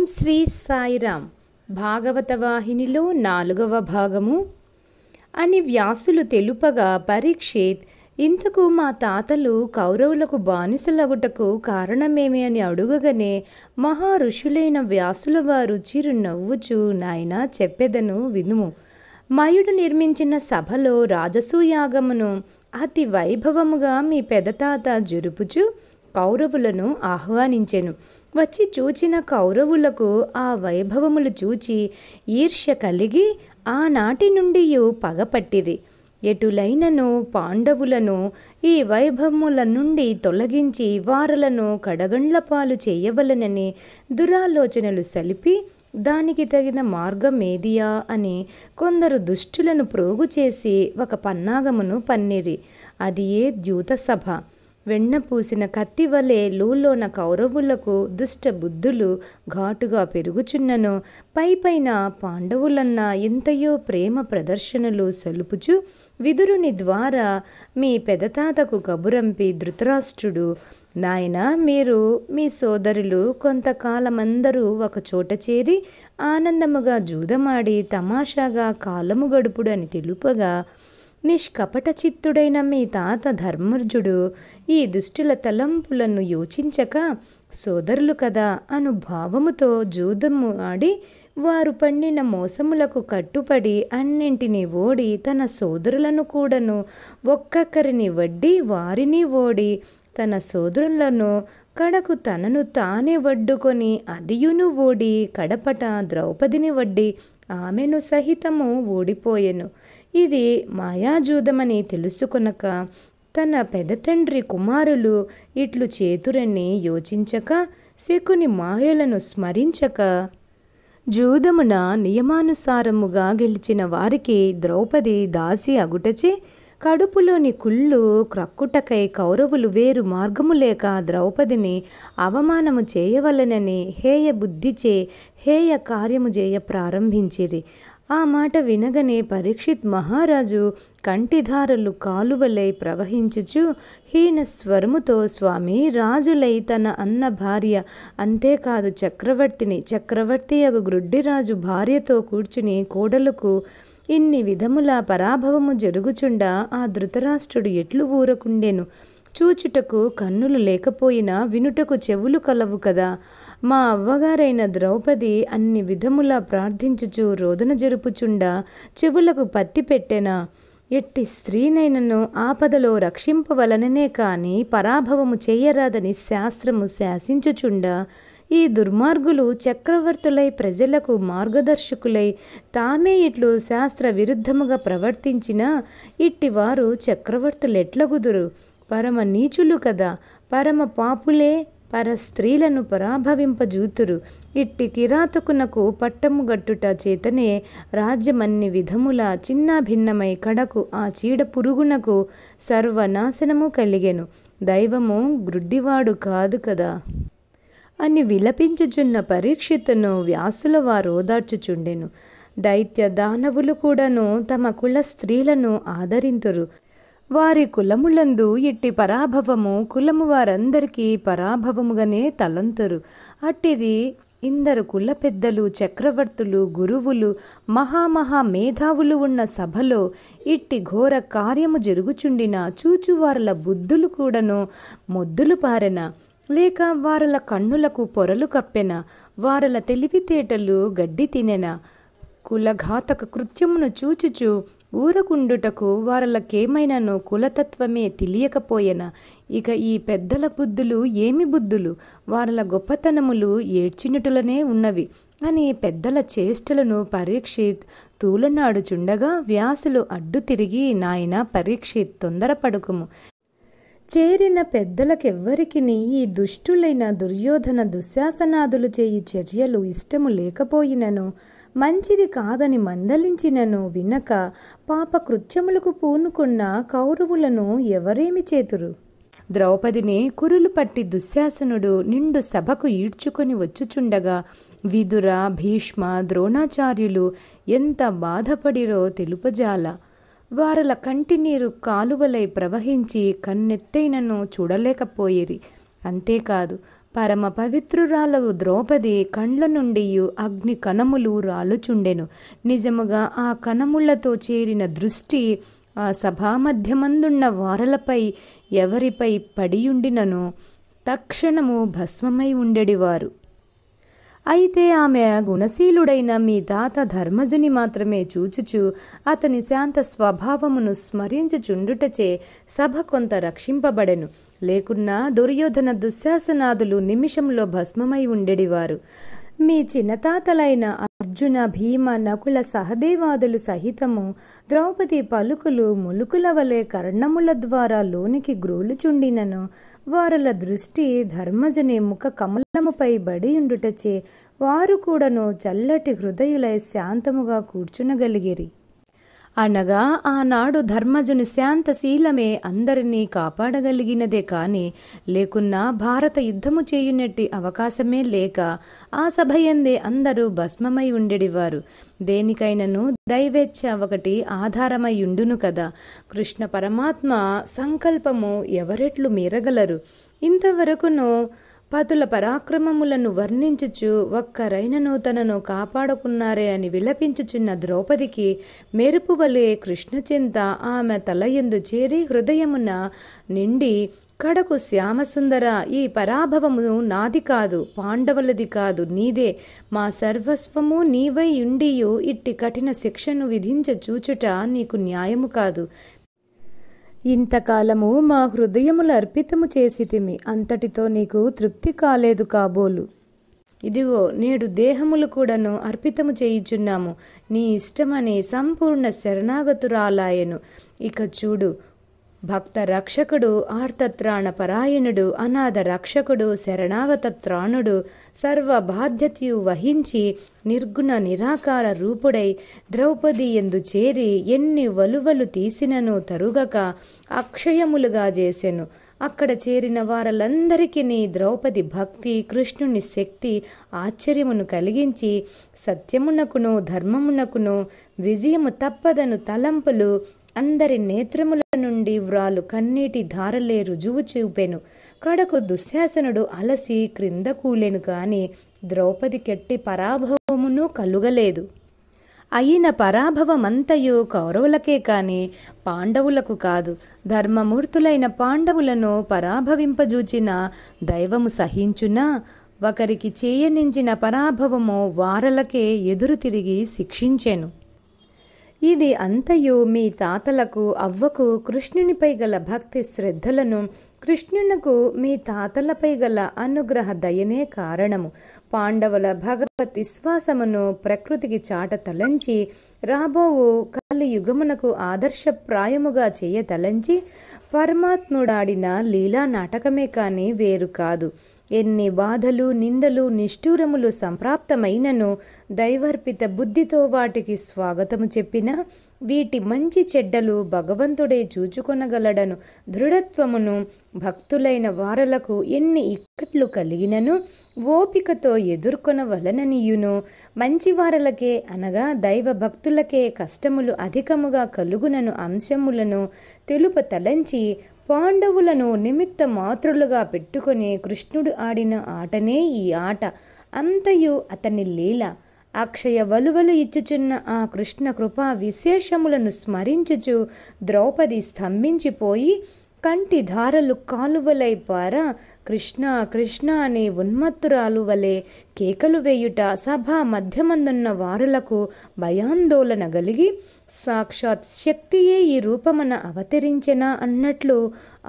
ఓం శ్రీ సాయిరామ్ భాగవత వాహినిలో నాలుగవ భాగము అని వ్యాసులు తెలుపగా పరీక్షిత్ ఇంతకు మా తాతలు కౌరవులకు బానిసలగుటకు కారణమేమి అని అడుగగానే మహారుషులైన వ్యాసుల వారు చిరు నవ్వుచు నాయన చెప్పెదను వినుము మయుడు నిర్మించిన సభలో రాజసూయాగమును అతి వైభవముగా మీ పెదతాత జరుపుచు కౌరవులను ఆహ్వానించెను వచ్చి చూచిన కౌరవులకు ఆ వైభవములు చూచి ఈర్ష్య కలిగి ఆనాటి నుండి పగపట్టిరి ఎటులైనను పాండవులను ఈ వైభవముల నుండి తొలగించి వారలను కడగండ్లపాలు చేయవలనని దురాలోచనలు సలిపి దానికి తగిన మార్గం ఏదియా అని కొందరు దుష్టులను ప్రోగు చేసి ఒక పన్నాగమును పన్నిరి అది ఏ ద్యూత సభ వెన్న పూసిన కత్తి వలె లూలోన కౌరవులకు దుష్ట బుద్ధులు ఘాటుగా పెరుగుచున్నను పై పైన పాండవులన్న ఎంతయో ప్రేమ ప్రదర్శనలు సలుపుచు విదురుని ద్వారా మీ పెదతాతకు కబురంపి ధృతరాష్ట్రుడు నాయన మీరు మీ సోదరులు కొంతకాలమందరూ ఒకచోట చేరి ఆనందముగా జూదమాడి తమాషాగా కాలము గడుపుడు అని తెలుపగా నిష్కపట చిత్తుడైన మీ తాత ధర్మర్జుడు ఈ దుష్టుల తలంపులను యోచించక సోదరులు కదా అను భావముతో జూదము ఆడి వారు పండిన మోసములకు కట్టుపడి అన్నింటినీ ఓడి తన సోదరులను కూడాను ఒక్కొక్కరిని వడ్డి వారిని ఓడి తన సోదరులను కడకు తనను తానే వడ్డుకొని అదియును ఓడి కడపట ద్రౌపదిని వడ్డి ఆమెను సహితము ఓడిపోయెను ఇది మాయాజూదమని తెలుసుకొనక తన తండ్రి కుమారులు ఇట్లు చేతురని యోచించక శకుని మాయలను స్మరించక జూదమున నియమానుసారముగా గెలిచిన వారికి ద్రౌపది దాసి అగుటచే కడుపులోని కుళ్ళు క్రక్కుటకై కౌరవులు వేరు మార్గము లేక ద్రౌపదిని అవమానము చేయవలనని హేయ బుద్ధిచే హేయ కార్యము చేయ ప్రారంభించేది ఆ మాట వినగనే పరీక్షిత్ మహారాజు కంటిధారలు కాలువలై ప్రవహించుచు హీన స్వరముతో స్వామి రాజులై తన అన్న భార్య అంతేకాదు చక్రవర్తిని చక్రవర్తి యొక్క గ్రుడ్డిరాజు భార్యతో కూర్చుని కోడలకు ఇన్ని విధముల పరాభవము జరుగుచుండా ఆ ధృతరాష్ట్రుడు ఎట్లు ఊరకుండెను చూచుటకు కన్నులు లేకపోయినా వినుటకు చెవులు కలవు కదా మా అవ్వగారైన ద్రౌపది అన్ని విధములా ప్రార్థించుచు రోదన జరుపుచుండా చెవులకు పత్తి పెట్టెనా ఎట్టి స్త్రీనైనను ఆపదలో రక్షింపవలననే కాని పరాభవము చేయరాదని శాస్త్రము శాసించుచుండా ఈ దుర్మార్గులు చక్రవర్తులై ప్రజలకు మార్గదర్శకులై తామే ఇట్లు శాస్త్ర విరుద్ధముగా ప్రవర్తించినా ఇట్టివారు చక్రవర్తులెట్లగుదురు పరమ నీచులు కదా పరమ పాపులే పర స్త్రీలను పరాభవింపజూతురు ఇట్టి కిరాతకునకు పట్టము గట్టుట చేతనే రాజ్యమన్ని విధముల చిన్నాభిన్నమై కడకు ఆ చీడ పురుగునకు సర్వనాశనము కలిగెను దైవము గ్రుడ్డివాడు కాదు కదా అని విలపించుచున్న పరీక్షితను వ్యాసుల వారు ఓదార్చుచుండెను దైత్య దానవులు కూడాను తమ కుల స్త్రీలను ఆదరింతురు వారి కులములందు ఇట్టి పరాభవము కులము వారందరికీ పరాభవముగానే తలంతరు అట్టిది ఇందరు కుల పెద్దలు చక్రవర్తులు గురువులు మహామహా మేధావులు ఉన్న సభలో ఇట్టి ఘోర కార్యము జరుగుచుండిన చూచువారల బుద్ధులు కూడాను మొద్దులు పారెన లేక వారల కన్నులకు పొరలు కప్పెన వారల తెలివితేటలు గడ్డి తినెన కులఘాతక కృత్యమును చూచుచు ఊరకుండుటకు వారలకేమైనను కులతత్వమే తెలియకపోయెన ఇక ఈ పెద్దల బుద్ధులు ఏమి బుద్ధులు వారల గొప్పతనములు ఏడ్చినటులనే ఉన్నవి అని పెద్దల చేష్టలను పరీక్షిత్ తూలనాడుచుండగా వ్యాసులు అడ్డు తిరిగి నాయన పరీక్షిత్ తొందరపడుకుము చేరిన పెద్దలకెవ్వరికి ఈ దుష్టులైన దుర్యోధన దుశ్శాసనాదులు చేయి చర్యలు ఇష్టము లేకపోయినను మంచిది కాదని మందలించినను వినక పాపకృత్యములకు పూనుకున్న కౌరవులను ఎవరేమి చేతురు ద్రౌపదిని కురులు పట్టి దుశ్శాసనుడు నిండు సభకు ఈడ్చుకొని వచ్చుచుండగా విదుర భీష్మ ద్రోణాచార్యులు ఎంత బాధపడిరో తెలుపజాల వారల కంటినీరు కాలువలై ప్రవహించి కన్నెత్తైనను చూడలేకపోయేరి అంతేకాదు పరమ పవిత్రురాలవు ద్రౌపది కండ్ల నుండి అగ్ని కణములు రాలుచుండెను నిజముగా ఆ కణములతో చేరిన దృష్టి ఆ సభామధ్యమందున్న వారలపై ఎవరిపై పడియుండినను తక్షణము భస్మమై ఉండెడివారు అయితే ఆమె గుణశీలుడైన మీ తాత ధర్మజుని మాత్రమే చూచుచు అతని శాంత స్వభావమును స్మరించుచుండుటచే సభ కొంత రక్షింపబడెను లేకున్నా దుర్యోధన దుశ్శాసనాదులు నిమిషంలో భస్మమై ఉండెడివారు మీ చిన్నతాతలైన అర్జున భీమ నకుల సహదేవాదులు సహితము ద్రౌపది పలుకులు ములుకుల వలె కర్ణముల ద్వారా లోనికి గ్రోలుచుండినను వారుల దృష్టి ధర్మజని ముఖ కమలముపై బడియుండుటచే వారు కూడాను చల్లటి హృదయులై శాంతముగా కూర్చునగలిగిరి అనగా ఆనాడు ధర్మజుని శాంతశీలమే అందరినీ కాపాడగలిగినదే కాని లేకున్నా భారత యుద్ధము చేయునట్టి అవకాశమే లేక ఆ సభయందే అందరూ భస్మమై ఉండేడివారు దేనికైనను దైవేచ్ఛ ఒకటి ఆధారమై ఉండును కదా కృష్ణ పరమాత్మ సంకల్పము ఎవరెట్లు మీరగలరు ఇంతవరకును పతుల పరాక్రమములను వర్ణించుచు ఒక్కరైనను తనను కాపాడుకున్నారే అని విలపించుచున్న ద్రౌపదికి మెరుపు కృష్ణచింత ఆమె తల ఎందు చేరి హృదయమున నిండి కడకు శ్యామసుందర ఈ పరాభవము నాది కాదు పాండవులది కాదు నీదే మా సర్వస్వము నీవై ఉండియు ఇట్టి కఠిన శిక్షను విధించ చూచుట నీకు న్యాయము కాదు ఇంతకాలము మా హృదయములు అర్పితము చేసితిమి అంతటితో నీకు తృప్తి కాలేదు కాబోలు ఇదిగో నేడు దేహములు కూడాను అర్పితము చేయుచున్నాము నీ ఇష్టమని సంపూర్ణ శరణాగతురాలాయను ఇక చూడు భక్త రక్షకుడు ఆర్తత్రాణ పరాయణుడు అనాథ రక్షకుడు శరణాగత త్రాణుడు సర్వ బాధ్యతయు వహించి నిర్గుణ నిరాకార రూపుడై ద్రౌపది ఎందు చేరి ఎన్ని వలువలు తీసినను తరుగక అక్షయములుగా చేసెను అక్కడ చేరిన వారలందరికీ ద్రౌపది భక్తి కృష్ణుని శక్తి ఆశ్చర్యమును కలిగించి సత్యమునకును ధర్మమునకును విజయము తప్పదను తలంపులు అందరి నేత్రముల నుండి వ్రాలు కన్నీటి ధారలే రుజువు చూపెను కడకు దుశ్శాసనుడు అలసి క్రింద కూలెను కాని ద్రౌపది కెట్టి పరాభవమును కలుగలేదు అయిన పరాభవమంతయు కౌరవులకే కాని పాండవులకు కాదు ధర్మమూర్తులైన పాండవులను పరాభవింపజూచిన దైవము సహించునా ఒకరికి చేయనించిన పరాభవము వారలకే ఎదురు తిరిగి శిక్షించెను ఇది అంతయు మీ తాతలకు అవ్వకు కృష్ణునిపై గల భక్తి శ్రద్ధలను కృష్ణునకు మీ తాతలపై గల అనుగ్రహ దయనే కారణము పాండవుల భగవత్ విశ్వాసమును ప్రకృతికి చాట తలంచి రాబోవు కలి యుగమునకు ప్రాయముగా చేయ తలంచి పరమాత్ముడాడిన లీలా నాటకమే కానీ వేరు కాదు ఎన్ని బాధలు నిందలు నిష్ఠూరములు సంప్రాప్తమైనను దైవర్పిత బుద్ధితో వాటికి స్వాగతము చెప్పినా వీటి మంచి చెడ్డలు భగవంతుడే చూచుకొనగలడను దృఢత్వమును భక్తులైన వారలకు ఎన్ని ఇక్కట్లు కలిగినను ఓపికతో ఎదుర్కొనవలననియును మంచివారలకే అనగా దైవ భక్తులకే కష్టములు అధికముగా కలుగునను అంశములను తెలుప తలంచి పాండవులను నిమిత్త మాతృలుగా పెట్టుకొని కృష్ణుడు ఆడిన ఆటనే ఈ ఆట అంతయు అతని లీల అక్షయ వలువలు ఇచ్చుచున్న ఆ కృష్ణ కృపా విశేషములను స్మరించుచు ద్రౌపది స్తంభించిపోయి కంటి ధారలు కాలువలై పార కృష్ణ కృష్ణ అనే ఉన్మత్తురాలు వలె కేకలు వేయుట సభ మధ్యమందున్న వారులకు భయాందోళన కలిగి సాక్షాత్ శక్తియే ఈ రూపమన అవతరించెనా అన్నట్లు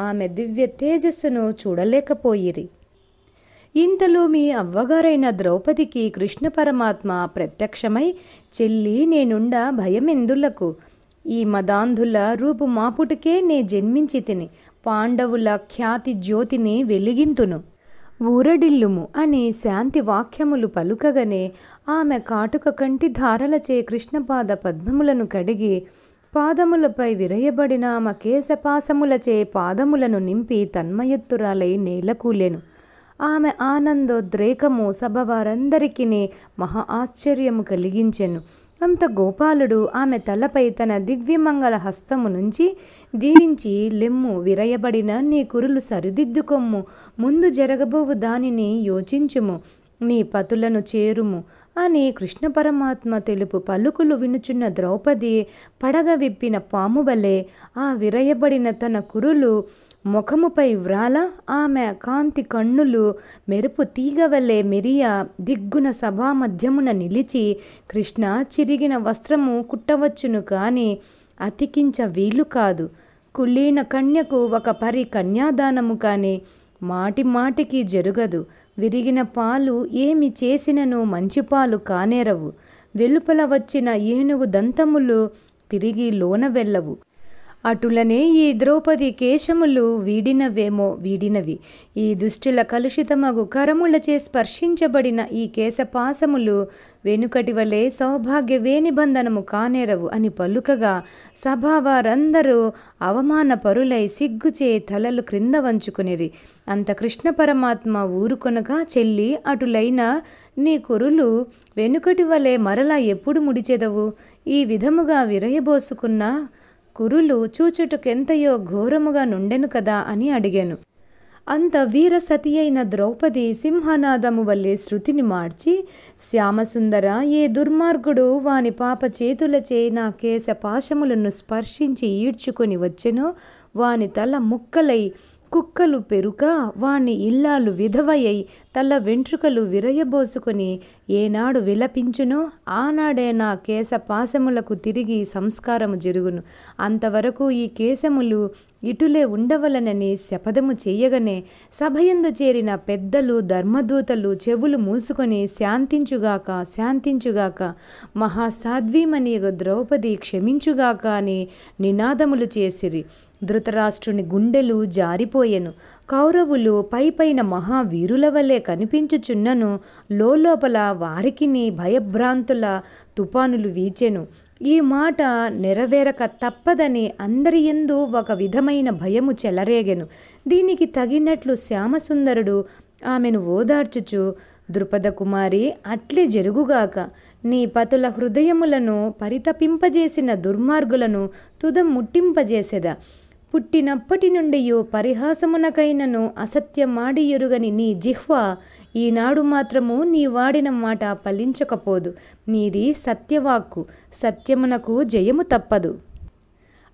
ఆమె దివ్య తేజస్సును చూడలేకపోయిరి ఇంతలో మీ అవ్వగారైన ద్రౌపదికి కృష్ణ పరమాత్మ ప్రత్యక్షమై చెల్లి నేనుండ భయమెందులకు ఈ మదాంధుల రూపు మాపుటికే నే జన్మించి తిని పాండవుల ఖ్యాతి జ్యోతిని వెలిగింతును ఊరడిల్లుము అని శాంతి వాక్యములు పలుకగనే ఆమె కాటుక కంటి ధారలచే కృష్ణపాద పద్మములను కడిగి పాదములపై విరయబడిన ఆమె కేశపాసములచే పాదములను నింపి తన్మయత్తురాలై నేలకూలెను ఆమె ఆనందోద్రేకము సభ వారందరికీ మహా ఆశ్చర్యము కలిగించెను అంత గోపాలుడు ఆమె తలపై తన దివ్యమంగళ హస్తము నుంచి దీవించి లెమ్ము విరయబడిన నీ కురులు సరిదిద్దుకొమ్ము ముందు జరగబోవు దానిని యోచించుము నీ పతులను చేరుము అని కృష్ణ పరమాత్మ తెలుపు పలుకులు వినుచున్న ద్రౌపది పడగ విప్పిన పాముబలే ఆ విరయబడిన తన కురులు ముఖముపై వ్రాల ఆమె కాంతి కన్నులు మెరుపు తీగవలే మెరియా దిగ్గున సభామధ్యమున నిలిచి కృష్ణ చిరిగిన వస్త్రము కుట్టవచ్చును కాని అతికించ వీలు కాదు కుళ్ళీన కన్యకు ఒక పరి కన్యాదానము కానీ మాటి మాటికి జరుగదు విరిగిన పాలు ఏమి చేసినను మంచి పాలు కానేరవు వెలుపల వచ్చిన ఏనుగు దంతములు తిరిగి లోన వెళ్ళవు అటులనే ఈ ద్రౌపది కేశములు వీడినవేమో వీడినవి ఈ దుష్టుల కలుషితమగు కరములచే స్పర్శించబడిన ఈ కేశపాసములు వెనుకటి వలె సౌభాగ్య బంధనము కానేరవు అని పలుకగా సభావారందరూ అవమానపరులై సిగ్గుచే తలలు క్రింద వంచుకునిరి అంత కృష్ణ పరమాత్మ ఊరుకొనగా చెల్లి అటులైన నీ కురులు వెనుకటి వలె మరలా ఎప్పుడు ముడిచెదవు ఈ విధముగా విరయబోసుకున్న కురులు చూచుటకెంతయో ఘోరముగా నుండెను కదా అని అడిగాను అంత వీర సతి అయిన ద్రౌపది సింహనాదము వల్లే శృతిని మార్చి శ్యామసుందర ఏ దుర్మార్గుడు వాని పాప చేతులచే నా కేశ పాశములను స్పర్శించి ఈడ్చుకొని వచ్చెనో వాని తల ముక్కలై కుక్కలు పెరుక వాని ఇల్లాలు విధవయ్యై తల వెంట్రుకలు విరయబోసుకుని ఏనాడు విలపించునో ఆనాడే నా కేశ పాశములకు తిరిగి సంస్కారము జరుగును అంతవరకు ఈ కేశములు ఇటులే ఉండవలనని శపథము చేయగనే సభయందు చేరిన పెద్దలు ధర్మదూతలు చెవులు మూసుకొని శాంతించుగాక శాంతించుగాక మహాసాధ్వీమని ద్రౌపది క్షమించుగాక అని నినాదములు చేసిరి ధృతరాష్ట్రుని గుండెలు జారిపోయెను కౌరవులు పైపైన మహావీరుల వలె కనిపించుచున్నను లోపల వారికిని భయభ్రాంతుల తుపానులు వీచెను ఈ మాట నెరవేరక తప్పదని అందరి ఎందు ఒక విధమైన భయము చెలరేగెను దీనికి తగినట్లు శ్యామసుందరుడు ఆమెను ఓదార్చుచు ద్రుపద కుమారి అట్లే జరుగుగాక నీ పతుల హృదయములను పరితపింపజేసిన దుర్మార్గులను తుదం ముట్టింపజేసెదా పుట్టినప్పటి నుండి పరిహాసమునకైనను అసత్యమాడి ఎరుగని నీ జిహ్వ ఈనాడు మాత్రము నీ వాడిన మాట ఫలించకపోదు నీది సత్యవాక్కు సత్యమునకు జయము తప్పదు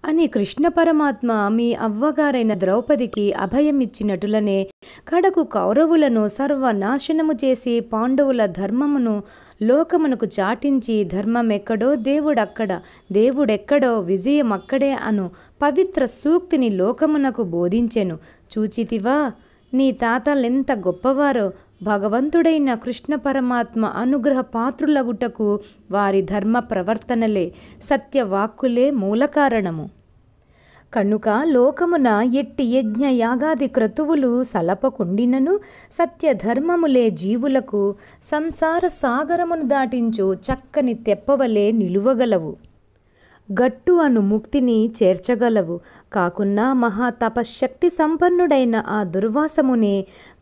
అని కృష్ణ పరమాత్మ మీ అవ్వగారైన ద్రౌపదికి అభయమిచ్చినటులనే కడకు కౌరవులను సర్వనాశనము చేసి పాండవుల ధర్మమును లోకమునకు చాటించి ధర్మమెక్కడో దేవుడక్కడ దేవుడెక్కడో విజయం అక్కడే అను పవిత్ర సూక్తిని లోకమునకు బోధించెను చూచితివా నీ తాతలెంత గొప్పవారో భగవంతుడైన కృష్ణ పరమాత్మ అనుగ్రహ పాత్రులగుటకు వారి ధర్మ ప్రవర్తనలే సత్యవాక్కులే మూలకారణము కనుక లోకమున ఎట్టి యజ్ఞ యాగాది క్రతువులు సలపకుండినను సత్యధర్మములే జీవులకు సంసార సాగరమును దాటించు చక్కని తెప్పవలే నిలువగలవు గట్టు అను ముక్తిని చేర్చగలవు కాకున్నా మహాతపశక్తి సంపన్నుడైన ఆ దుర్వాసమునే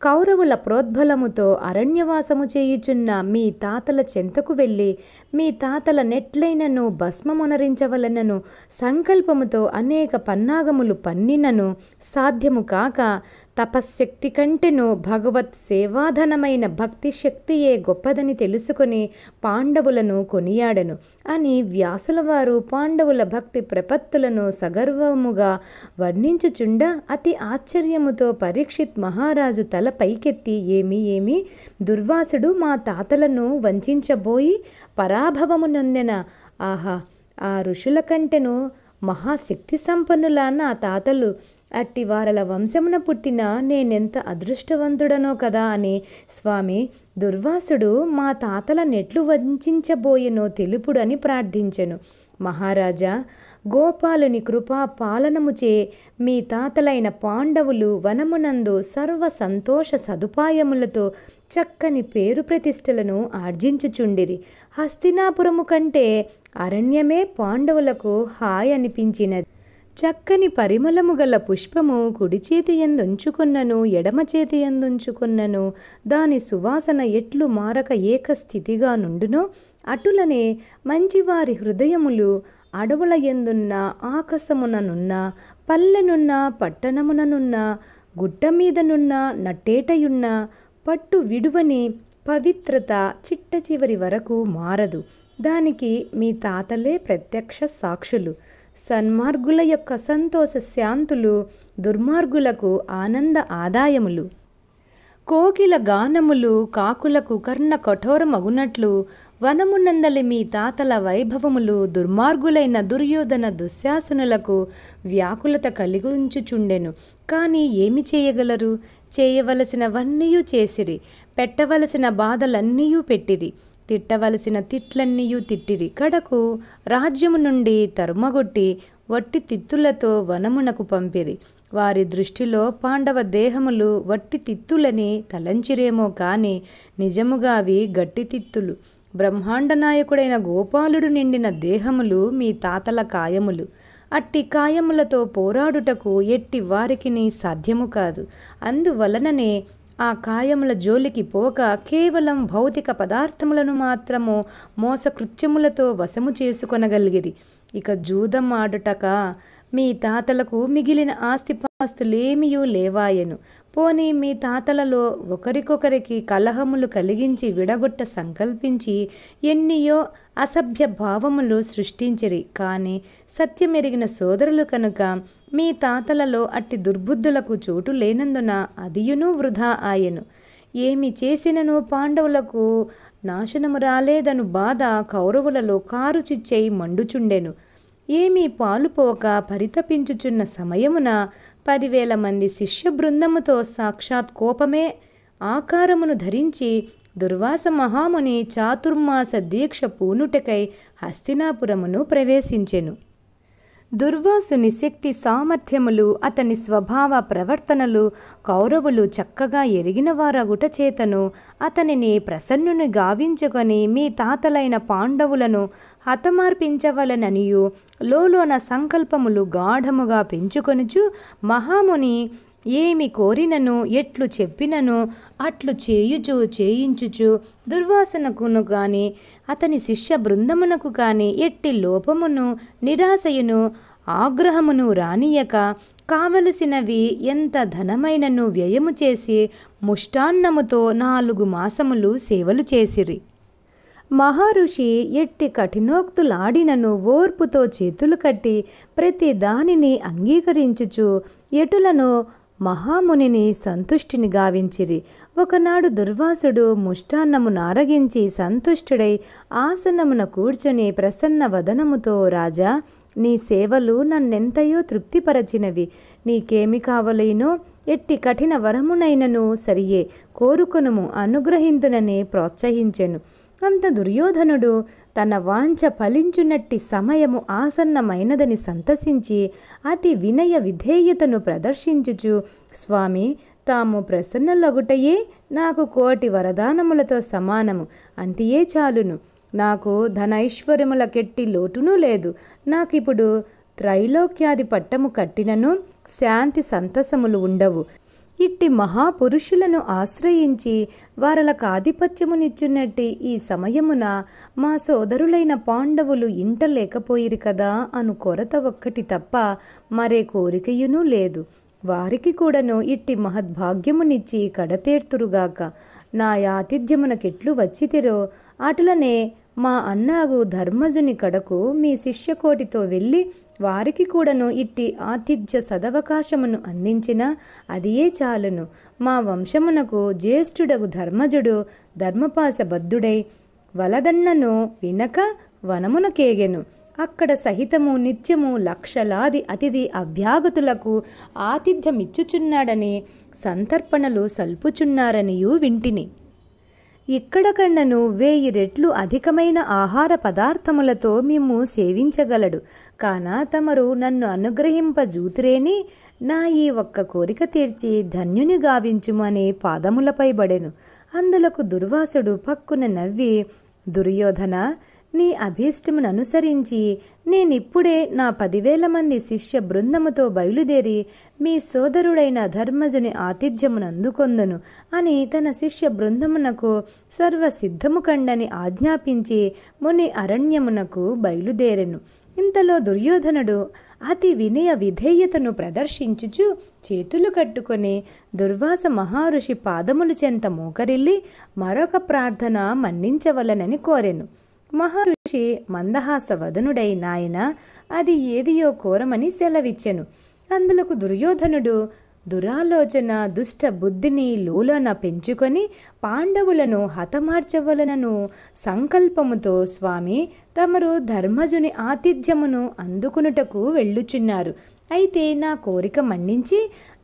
కౌరవుల ప్రోద్బలముతో అరణ్యవాసము చేయుచున్న మీ తాతల చెంతకు వెళ్ళి మీ తాతల నెట్లైనను భస్మమునరించవలనను సంకల్పముతో అనేక పన్నాగములు పన్నినను సాధ్యము కాక తపశ్శక్తి కంటెనో భగవత్ సేవాధనమైన భక్తి శక్తియే గొప్పదని తెలుసుకుని పాండవులను కొనియాడను అని వ్యాసుల వారు పాండవుల భక్తి ప్రపత్తులను సగర్వముగా వర్ణించుచుండ అతి ఆశ్చర్యముతో పరీక్షిత్ మహారాజు తల పైకెత్తి ఏమి ఏమి దుర్వాసుడు మా తాతలను వంచబోయి పరాభవము నొందెన ఆహా ఆ ఋషుల కంటెను మహాశక్తి సంపన్నుల నా తాతలు అట్టి వారల వంశమున పుట్టిన నేనెంత అదృష్టవంతుడనో కదా అని స్వామి దుర్వాసుడు మా తాతల నెట్లు వంచబోయెనో తెలుపుడని ప్రార్థించెను మహారాజా గోపాలుని కృపా పాలనముచే మీ తాతలైన పాండవులు వనమునందు సర్వ సంతోష సదుపాయములతో చక్కని పేరు ప్రతిష్టలను ఆర్జించుచుండిరి హస్తినాపురము కంటే అరణ్యమే పాండవులకు హాయ్ అనిపించినది చక్కని పరిమళము గల పుష్పము కుడి చేతి ఎందుంచుకున్నను ఎడమ చేతి ఎందుంచుకున్నను దాని సువాసన ఎట్లు మారక ఏకస్థితిగా నుండునో అటులనే మంచివారి హృదయములు అడవుల ఎందున్న ఆకాశముననున్న పల్లెనున్న పట్టణముననున్న గుట్ట మీదనున్న నట్టేటయున్న పట్టు విడువని పవిత్రత చిట్ట చివరి వరకు మారదు దానికి మీ తాతలే ప్రత్యక్ష సాక్షులు సన్మార్గుల యొక్క సంతోష శాంతులు దుర్మార్గులకు ఆనంద ఆదాయములు కోకిల గానములు కాకులకు కర్ణ కఠోరమగునట్లు వనమునందలి మీ తాతల వైభవములు దుర్మార్గులైన దుర్యోధన దుశ్శాసనులకు వ్యాకులత కలిగించుచుండెను కానీ ఏమి చేయగలరు చేయవలసినవన్నీయూ చేసిరి పెట్టవలసిన బాధలన్నీయూ పెట్టిరి తిట్టవలసిన తిట్లన్నీయు తిట్టిరి కడకు రాజ్యము నుండి తరుమగొట్టి వట్టి తిత్తులతో వనమునకు పంపిరి వారి దృష్టిలో పాండవ దేహములు వట్టి తిత్తులని తలంచిరేమో కానీ నిజముగా అవి గట్టి తిత్తులు బ్రహ్మాండ నాయకుడైన గోపాలుడు నిండిన దేహములు మీ తాతల కాయములు అట్టి కాయములతో పోరాడుటకు ఎట్టి వారికిని సాధ్యము కాదు అందువలననే ఆ కాయముల జోలికి పోక కేవలం భౌతిక పదార్థములను మాత్రము మోసకృత్యములతో వశము చేసుకొనగలిగిరి ఇక జూదం ఆడుటక మీ తాతలకు మిగిలిన ఆస్తిపాస్తులేమియూ లేవాయెను పోనీ మీ తాతలలో ఒకరికొకరికి కలహములు కలిగించి విడగొట్ట సంకల్పించి ఎన్నియో అసభ్య భావములు సృష్టించిరి కానీ సత్యమెరిగిన సోదరులు కనుక మీ తాతలలో అట్టి దుర్బుద్ధులకు చోటు లేనందున అదియును వృధా ఆయను ఏమి చేసినను పాండవులకు నాశనము రాలేదను బాధ కౌరవులలో కారు మండుచుండెను ఏమీ పాలుపోక పరితపించుచున్న సమయమున పదివేల మంది శిష్య బృందముతో సాక్షాత్ కోపమే ఆకారమును ధరించి దుర్వాస మహాముని చాతుర్మాస దీక్ష పూనుటకై హస్తినాపురమును ప్రవేశించెను దుర్వాసుని శక్తి సామర్థ్యములు అతని స్వభావ ప్రవర్తనలు కౌరవులు చక్కగా ఎరిగినవారగుట చేతను అతనిని ప్రసన్నుని గావించుకొని మీ తాతలైన పాండవులను హతమార్పించవలననియు లోలోన సంకల్పములు గాఢముగా పెంచుకొనుచు మహాముని ఏమి కోరినను ఎట్లు చెప్పినను అట్లు చేయుచు చేయించుచు దుర్వాసనకును గాని అతని శిష్య బృందమునకు కాని ఎట్టి లోపమును నిరాశయును ఆగ్రహమును రానియక కావలసినవి ఎంత ధనమైనను వ్యయము చేసి ముష్టాన్నముతో నాలుగు మాసములు సేవలు చేసిరి మహర్షి ఎట్టి కఠినోక్తులాడినను ఓర్పుతో చేతులు కట్టి ప్రతి దానిని అంగీకరించుచు ఎటులను మహామునిని సంతుష్టిని గావించిరి ఒకనాడు దుర్వాసుడు ముష్టాన్నము నారగించి సంతుష్టుడై ఆసనమున కూర్చొని ప్రసన్న వదనముతో రాజా నీ సేవలు నన్నెంతయో తృప్తిపరచినవి నీకేమి కావలేనో ఎట్టి కఠిన వరమునైనను సరియే కోరుకునుము అనుగ్రహింతునని ప్రోత్సహించెను అంత దుర్యోధనుడు తన వాంఛ ఫలించున్నట్టి సమయము ఆసన్నమైనదని సంతసించి అతి వినయ విధేయతను ప్రదర్శించుచు స్వామి తాము ప్రసన్నలగుటయే నాకు కోటి వరదానములతో సమానము అంతియే చాలును నాకు ధనైశ్వర్యముల కెట్టి లోటునూ లేదు నాకిప్పుడు త్రైలోక్యాది పట్టము కట్టినను శాంతి సంతసములు ఉండవు ఇట్టి మహాపురుషులను ఆశ్రయించి వారలకు ఆధిపత్యమునిచ్చున్నట్టి ఈ సమయమున మా సోదరులైన పాండవులు ఇంట లేకపోయిరు కదా అను కొరత ఒక్కటి తప్ప మరే కోరికయునూ లేదు వారికి కూడాను ఇట్టి మహద్భాగ్యమునిచ్చి కడతేర్తురుగాక నా ఆతిథ్యమునకెట్లు వచ్చితిరో అటులనే మా అన్నాగు ధర్మజుని కడకు మీ శిష్యకోటితో వెళ్ళి వారికి కూడాను ఇట్టి ఆతిథ్య సదవకాశమును అందించిన అదియే చాలును మా వంశమునకు జ్యేష్ఠుడగు ధర్మజుడు ధర్మపాసబద్ధుడై వలదన్నను వినక వనమునకేగెను అక్కడ సహితము నిత్యము లక్షలాది అతిథి అభ్యాగతులకు ఆతిథ్యమిచ్చుచున్నాడని సంతర్పణలు సల్పుచున్నారనియూ వింటిని ఇక్కడ కన్నను వేయి రెట్లు అధికమైన ఆహార పదార్థములతో మేము సేవించగలడు కాన తమరు నన్ను అనుగ్రహింపజూతురేని నా ఈ ఒక్క కోరిక తీర్చి ధన్యుని గావించుమని పాదములపై బడెను అందులకు దుర్వాసుడు పక్కున నవ్వి దుర్యోధన నీ అభీష్టమును అనుసరించి నేనిప్పుడే నా పదివేల మంది శిష్య బృందముతో బయలుదేరి మీ సోదరుడైన ధర్మజుని ఆతిథ్యమును అందుకొందును అని తన శిష్య బృందమునకు సర్వసిద్ధము కండని ఆజ్ఞాపించి ముని అరణ్యమునకు బయలుదేరెను ఇంతలో దుర్యోధనుడు అతి వినయ విధేయతను ప్రదర్శించుచు చేతులు కట్టుకొని దుర్వాస మహారుషి పాదములు చెంత మోకరిల్లి మరొక ప్రార్థన మన్నించవలనని కోరెను మహర్షి మందహాస వదనుడై నాయన అది ఏదియో కోరమని సెలవిచ్చెను అందులకు దుర్యోధనుడు దురాలోచన దుష్ట బుద్ధిని లోలన పెంచుకొని పాండవులను హతమార్చవలనను సంకల్పముతో స్వామి తమరు ధర్మజుని ఆతిథ్యమును అందుకునుటకు వెళ్ళుచున్నారు అయితే నా కోరిక మన్నించి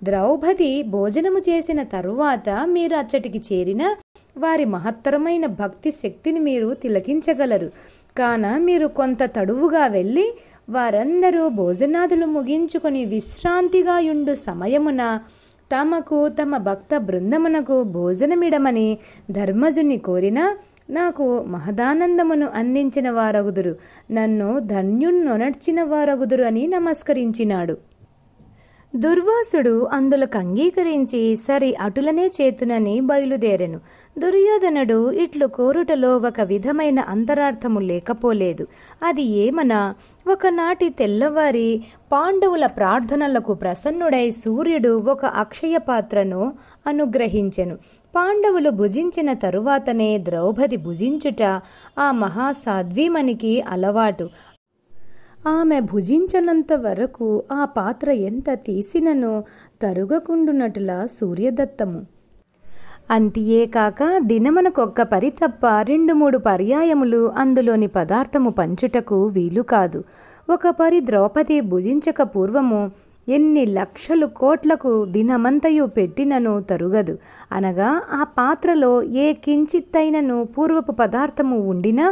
ద్రౌపది భోజనము చేసిన తరువాత మీరు అచ్చటికి చేరిన వారి మహత్తరమైన భక్తి శక్తిని మీరు తిలకించగలరు కాన మీరు కొంత తడువుగా వెళ్ళి వారందరూ భోజనాదులు ముగించుకొని విశ్రాంతిగా యుండు సమయమున తమకు తమ భక్త బృందమునకు భోజనమిడమని ధర్మజుని కోరినా నాకు మహదానందమును అందించిన వారగుదురు నన్ను ధన్యున్నొనర్చిన వారగుదురు అని నమస్కరించినాడు దుర్వాసుడు అందులకు అంగీకరించి సరి అటులనే చేతునని బయలుదేరెను దుర్యోధనుడు ఇట్లు కోరుటలో ఒక విధమైన అంతరార్థము లేకపోలేదు అది ఏమనా ఒకనాటి తెల్లవారి పాండవుల ప్రార్థనలకు ప్రసన్నుడై సూర్యుడు ఒక అక్షయ పాత్రను అనుగ్రహించెను పాండవులు భుజించిన తరువాతనే ద్రౌపది భుజించుట ఆ మహాసాధ్వీమనికి అలవాటు ఆమె భుజించనంత వరకు ఆ పాత్ర ఎంత తీసిననో తరుగకుండునటుల సూర్యదత్తము అంతియే కాక దినమనకొక్క పరి తప్ప రెండు మూడు పర్యాయములు అందులోని పదార్థము పంచుటకు వీలు కాదు ఒక పరి ద్రౌపది భుజించక పూర్వము ఎన్ని లక్షలు కోట్లకు దినమంతయు పెట్టినను తరుగదు అనగా ఆ పాత్రలో ఏ కించిత్తైనను పూర్వపు పదార్థము ఉండినా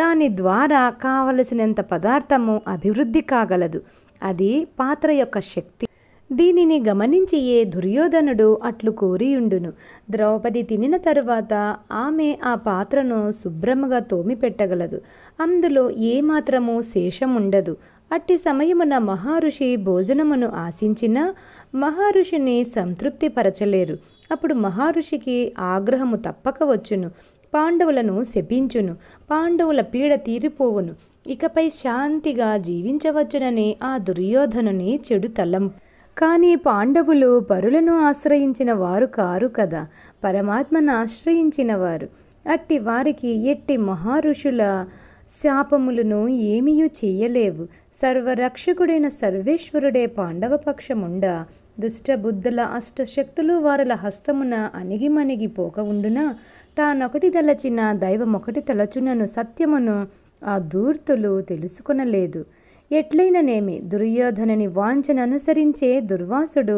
దాని ద్వారా కావలసినంత పదార్థము అభివృద్ధి కాగలదు అది పాత్ర యొక్క శక్తి దీనిని గమనించి ఏ దుర్యోధనుడు అట్లు కోరియుండును ద్రౌపది తినిన తరువాత ఆమె ఆ పాత్రను శుభ్రముగా తోమి పెట్టగలదు అందులో ఏమాత్రమూ శేషముండదు అట్టి సమయమున మహారుషి భోజనమును ఆశించినా మహారుషిని సంతృప్తిపరచలేరు అప్పుడు మహారుషికి ఆగ్రహము తప్పక వచ్చును పాండవులను శపించును పాండవుల పీడ తీరిపోవును ఇకపై శాంతిగా జీవించవచ్చునని ఆ దుర్యోధనుని చెడు తలం కానీ పాండవులు పరులను ఆశ్రయించిన వారు కారు కదా పరమాత్మను ఆశ్రయించిన వారు అట్టి వారికి ఎట్టి మహారుషుల శాపములను ఏమీయూ చేయలేవు సర్వరక్షకుడైన సర్వేశ్వరుడే పాండవ పక్షముండా దుష్టబుద్ధుల అష్టశక్తులు వారల హస్తమున పోక ఉండున తానొకటి దలచిన దైవమొకటి తలచునను సత్యమును ఆ దూర్తులు తెలుసుకొనలేదు ఎట్లయిననేమి దుర్యోధనుని వాంఛననుసరించే దుర్వాసుడు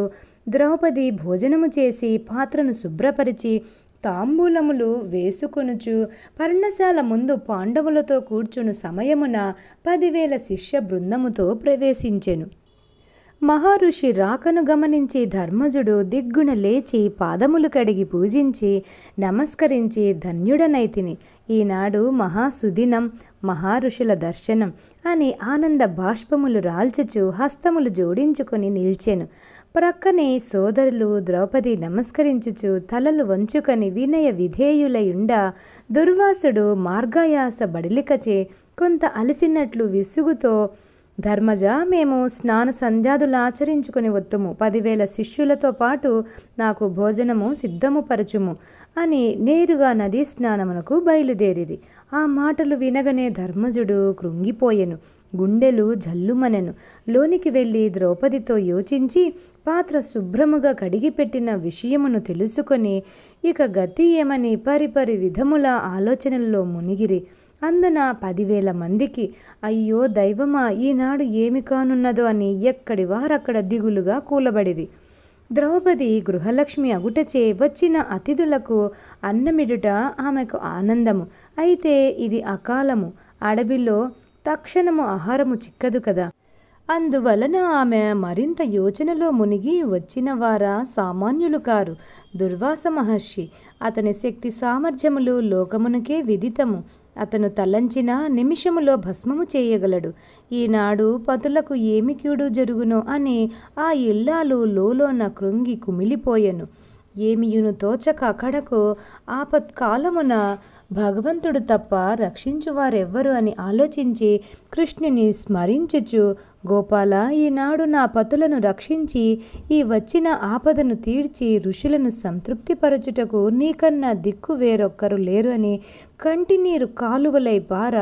ద్రౌపది భోజనము చేసి పాత్రను శుభ్రపరిచి తాంబూలములు వేసుకొనుచు పర్ణశాల ముందు పాండవులతో కూర్చును సమయమున పదివేల శిష్య బృందముతో ప్రవేశించెను మహర్షి రాకను గమనించి ధర్మజుడు దిగ్గున లేచి పాదములు కడిగి పూజించి నమస్కరించి ధన్యుడనైతిని ఈనాడు మహాసుదినం మహర్షుల దర్శనం అని ఆనంద బాష్పములు రాల్చుచు హస్తములు జోడించుకొని నిల్చెను ప్రక్కనే సోదరులు ద్రౌపది నమస్కరించుచు తలలు వంచుకొని వినయ విధేయులయుండ దుర్వాసుడు మార్గాయాస బడిలికచే కొంత అలసినట్లు విసుగుతో ధర్మజ మేము స్నాన సంధ్యాదులు ఆచరించుకుని వత్తుము పదివేల శిష్యులతో పాటు నాకు భోజనము సిద్ధము పరచుము అని నేరుగా నదీ స్నానమునకు బయలుదేరిరి ఆ మాటలు వినగనే ధర్మజుడు కృంగిపోయెను గుండెలు జల్లుమనెను లోనికి వెళ్ళి ద్రౌపదితో యోచించి పాత్ర శుభ్రముగా కడిగి పెట్టిన విషయమును తెలుసుకొని ఇక గతి ఏమని పరిపరి విధముల ఆలోచనల్లో మునిగిరి అందున పదివేల మందికి అయ్యో దైవమా ఈనాడు ఏమి కానున్నదో అని ఎక్కడి వారక్కడ దిగులుగా కూలబడిరి ద్రౌపది గృహలక్ష్మి అగుటచే వచ్చిన అతిథులకు అన్నమిడుట ఆమెకు ఆనందము అయితే ఇది అకాలము అడవిలో తక్షణము ఆహారము చిక్కదు కదా అందువలన ఆమె మరింత యోచనలో మునిగి వచ్చిన వార సామాన్యులు కారు దుర్వాస మహర్షి అతని శక్తి సామర్థ్యములు లోకమునకే విదితము అతను తలంచిన నిమిషములో భస్మము చేయగలడు ఈనాడు పతులకు ఏమి క్యూడు జరుగునో అని ఆ ఇల్లాలు లోలోన కృంగి కుమిలిపోయెను ఏమియును తోచక అక్కడకు ఆపత్కాలమున భగవంతుడు తప్ప రక్షించువారెవ్వరు అని ఆలోచించి కృష్ణుని స్మరించుచు గోపాల ఈనాడు నా పతులను రక్షించి ఈ వచ్చిన ఆపదను తీర్చి ఋషులను సంతృప్తిపరచుటకు నీకన్నా దిక్కు వేరొక్కరు లేరు అని కంటినీరు కాలువలై బార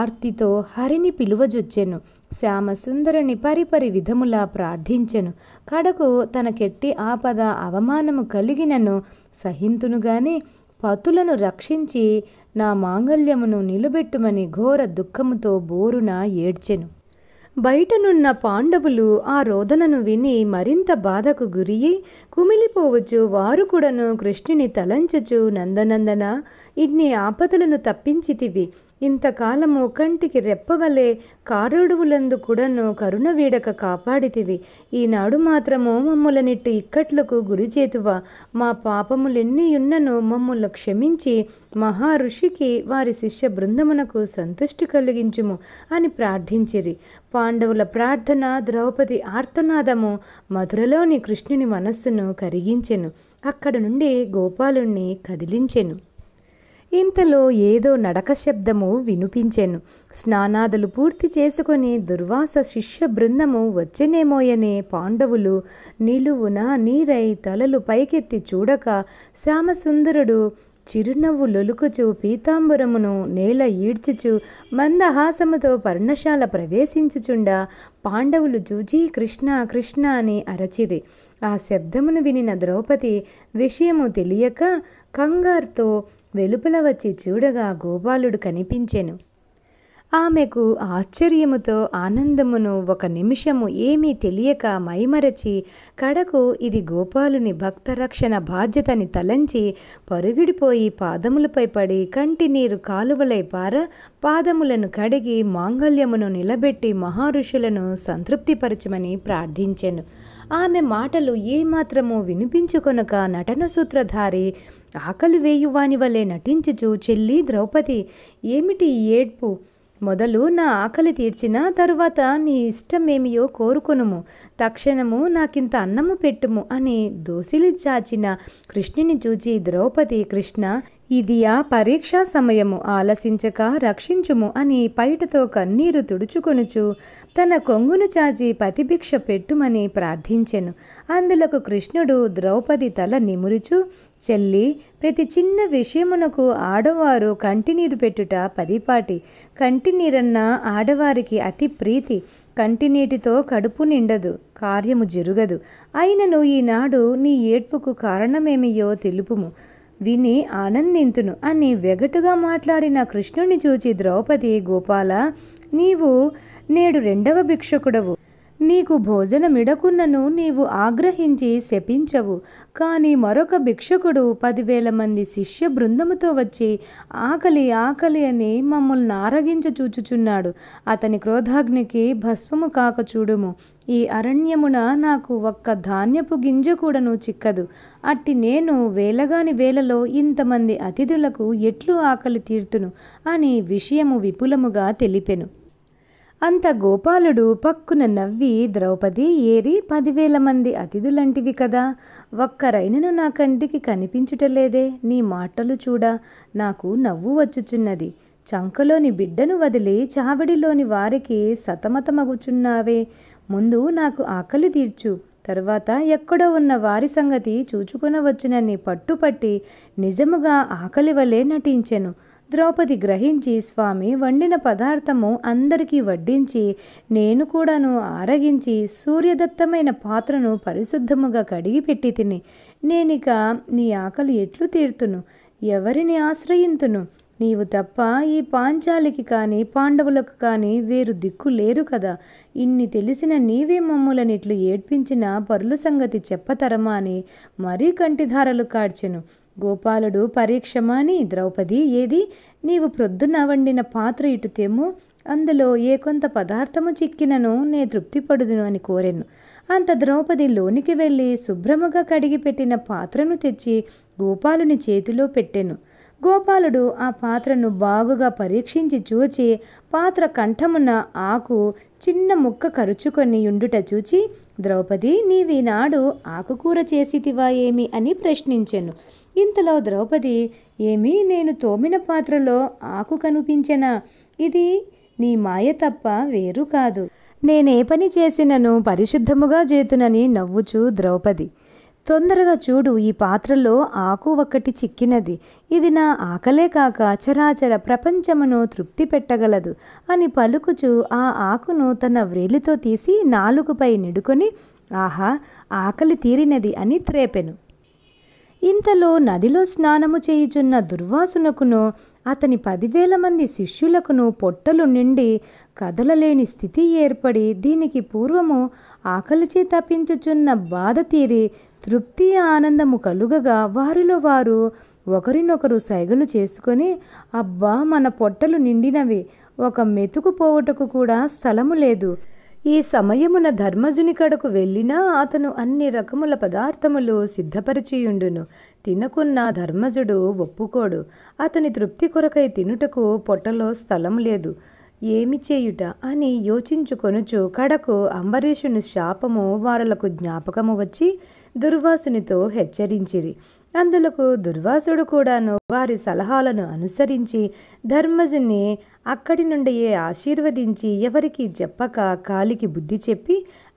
ఆర్తితో హరిని పిలువజొచ్చెను శ్యామసుందరిని పరిపరి విధములా ప్రార్థించెను కడకు తనకెట్టి ఆపద అవమానము కలిగినను సహింతునుగాని పతులను రక్షించి నా మాంగల్యమును నిలబెట్టుమని ఘోర దుఃఖముతో బోరున ఏడ్చెను బయటనున్న పాండవులు ఆ రోదనను విని మరింత బాధకు గురియై కుమిలిపోవచ్చు వారు కూడాను కృష్ణుని తలంచుచు నందనందన ఇన్ని ఆపదలను తప్పించితివి ఇంతకాలము కంటికి రెప్పవలే కారుడువులందు కూడాను కరుణ వీడక కాపాడితివి ఈనాడు మాత్రము మమ్ములనిట్టి ఇక్కట్లకు గురిచేతువా మా పాపములెన్నీయున్నను మమ్ములు క్షమించి ఋషికి వారి శిష్య బృందమునకు సంతుష్టి కలిగించుము అని ప్రార్థించిరి పాండవుల ప్రార్థన ద్రౌపది ఆర్తనాదము మధురలోని కృష్ణుని మనస్సును కరిగించెను అక్కడ నుండి గోపాలుణ్ణి కదిలించెను ఇంతలో ఏదో నడక శబ్దము వినిపించెను స్నానాదులు పూర్తి చేసుకుని దుర్వాస శిష్య బృందము వచ్చేనేమోయనే పాండవులు నిలువున నీరై తలలు పైకెత్తి చూడక శ్యామసుందరుడు చిరునవ్వు లొలుకుచు పీతాంబరమును నేల ఈడ్చుచు మందహాసముతో పర్ణశాల ప్రవేశించుచుండా పాండవులు చూచి కృష్ణ కృష్ణ అని అరచిరి ఆ శబ్దమును వినిన ద్రౌపది విషయము తెలియక కంగారుతో వెలుపల వచ్చి చూడగా గోపాలుడు కనిపించెను ఆమెకు ఆశ్చర్యముతో ఆనందమును ఒక నిమిషము ఏమీ తెలియక మైమరచి కడకు ఇది గోపాలుని భక్తరక్షణ బాధ్యతని తలంచి పరుగిడిపోయి పాదములపై పడి కంటినీరు కాలువలై పార పాదములను కడిగి మాంగళ్యమును నిలబెట్టి మహారుషులను సంతృప్తిపరచమని ప్రార్థించెను ఆమె మాటలు ఏమాత్రమూ వినిపించుకొనక నటన సూత్రధారి ఆకలి వేయువాని వలె నటించుచు చెల్లి ద్రౌపది ఏమిటి ఏడ్పు మొదలు నా ఆకలి తీర్చిన తరువాత నీ ఇష్టమేమియో కోరుకొనుము తక్షణము నాకింత అన్నము పెట్టుము అని దోసిలి చాచిన కృష్ణుని చూచి ద్రౌపది కృష్ణ ఇది ఆ పరీక్షా సమయము ఆలసించక రక్షించుము అని పైటతో కన్నీరు తుడుచుకొనుచు తన కొంగును చాచి పతిభిక్ష పెట్టుమని ప్రార్థించెను అందులకు కృష్ణుడు ద్రౌపది తల నిమురుచు చెల్లి ప్రతి చిన్న విషయమునకు ఆడవారు కంటినీరు పెట్టుట పదిపాటి కంటినీరన్న ఆడవారికి అతి ప్రీతి కంటినీటితో కడుపు నిండదు కార్యము జరుగదు అయినను ఈనాడు నీ ఏడ్పుకు కారణమేమియో తెలుపుము విని ఆనందింతును అని వెగటుగా మాట్లాడిన కృష్ణుని చూచి ద్రౌపది గోపాల నీవు నేడు రెండవ భిక్షకుడవు నీకు భోజనమిడకున్నను నీవు ఆగ్రహించి శపించవు కానీ మరొక భిక్షకుడు పదివేల మంది శిష్య బృందముతో వచ్చి ఆకలి ఆకలి అని మమ్మల్ని ఆరగించ చూచుచున్నాడు అతని క్రోధాగ్నికి భస్మము కాక చూడుము ఈ అరణ్యమున నాకు ఒక్క ధాన్యపు గింజ కూడాను చిక్కదు అట్టి నేను వేలగాని వేలలో ఇంతమంది అతిథులకు ఎట్లు ఆకలి తీర్తును అని విషయము విపులముగా తెలిపెను అంత గోపాలుడు పక్కున నవ్వి ద్రౌపది ఏరి పదివేల మంది అతిథులంటివి కదా ఒక్కరైనను నా కంటికి కనిపించుటలేదే నీ మాటలు చూడా నాకు నవ్వు వచ్చుచున్నది చంకలోని బిడ్డను వదిలి చావిడిలోని వారికి సతమతమగుచున్నావే ముందు నాకు ఆకలి తీర్చు తర్వాత ఎక్కడో ఉన్న వారి సంగతి చూచుకునవచ్చునని పట్టుపట్టి నిజముగా ఆకలి వలె నటించెను ద్రౌపది గ్రహించి స్వామి వండిన పదార్థము అందరికీ వడ్డించి నేను కూడాను ఆరగించి సూర్యదత్తమైన పాత్రను పరిశుద్ధముగా కడిగి పెట్టి తిని నేనిక నీ ఆకలి ఎట్లు తీర్తును ఎవరిని ఆశ్రయింతును నీవు తప్ప ఈ పాంచాలికి కానీ పాండవులకు కానీ వేరు దిక్కు లేరు కదా ఇన్ని తెలిసిన నీవే మమ్ములనిట్లు ఏడ్పించిన పరుల సంగతి చెప్పతరమా అని మరీ కంటిధారలు కాడ్చెను గోపాలుడు పరీక్షమాని ద్రౌపది ఏది నీవు ప్రొద్దున వండిన పాత్ర ఇటు తెమ్ము అందులో ఏ కొంత పదార్థము చిక్కినను నే తృప్తిపడుదును అని కోరెను అంత ద్రౌపది లోనికి వెళ్ళి శుభ్రముగా కడిగి పెట్టిన పాత్రను తెచ్చి గోపాలుని చేతిలో పెట్టెను గోపాలుడు ఆ పాత్రను బాగుగా పరీక్షించి చూచి పాత్ర కంఠమున ఆకు చిన్న ముక్క కరుచుకొని ఉండుట చూచి ద్రౌపది నాడు ఆకుకూర చేసితివా ఏమి అని ప్రశ్నించాను ఇంతలో ద్రౌపది ఏమి నేను తోమిన పాత్రలో ఆకు కనిపించెనా ఇది నీ మాయ తప్ప వేరు కాదు నేనే పని చేసినను పరిశుద్ధముగా చేతునని నవ్వుచు ద్రౌపది తొందరగా చూడు ఈ పాత్రలో ఆకు ఒకటి చిక్కినది ఇది నా ఆకలే కాక చరాచర ప్రపంచమును తృప్తి పెట్టగలదు అని పలుకుచు ఆ ఆకును తన వ్రేలితో తీసి నాలుగుపై నిడుకొని ఆహా ఆకలి తీరినది అని త్రేపెను ఇంతలో నదిలో స్నానము చేయుచున్న దుర్వాసునకును అతని పదివేల మంది శిష్యులకును పొట్టలు నిండి కదలలేని స్థితి ఏర్పడి దీనికి పూర్వము ఆకలిచే తప్పించుచున్న బాధ తీరి తృప్తి ఆనందము కలుగగా వారిలో వారు ఒకరినొకరు సైగలు చేసుకొని అబ్బా మన పొట్టలు నిండినవి ఒక మెతుకు పోవటకు కూడా స్థలము లేదు ఈ సమయమున ధర్మజుని కడకు వెళ్ళినా అతను అన్ని రకముల పదార్థములు సిద్ధపరిచియుండును తినకున్న ధర్మజుడు ఒప్పుకోడు అతని తృప్తి కొరకై తినుటకు పొట్టలో స్థలం లేదు ఏమి చేయుట అని యోచించుకొనుచు కడకు అంబరీషుని శాపము వారలకు జ్ఞాపకము వచ్చి దుర్వాసునితో హెచ్చరించిరి అందులకు దుర్వాసుడు కూడాను వారి సలహాలను అనుసరించి ధర్మజుని అక్కడి నుండియే ఆశీర్వదించి ఎవరికి చెప్పక కాలికి బుద్ధి చెప్పి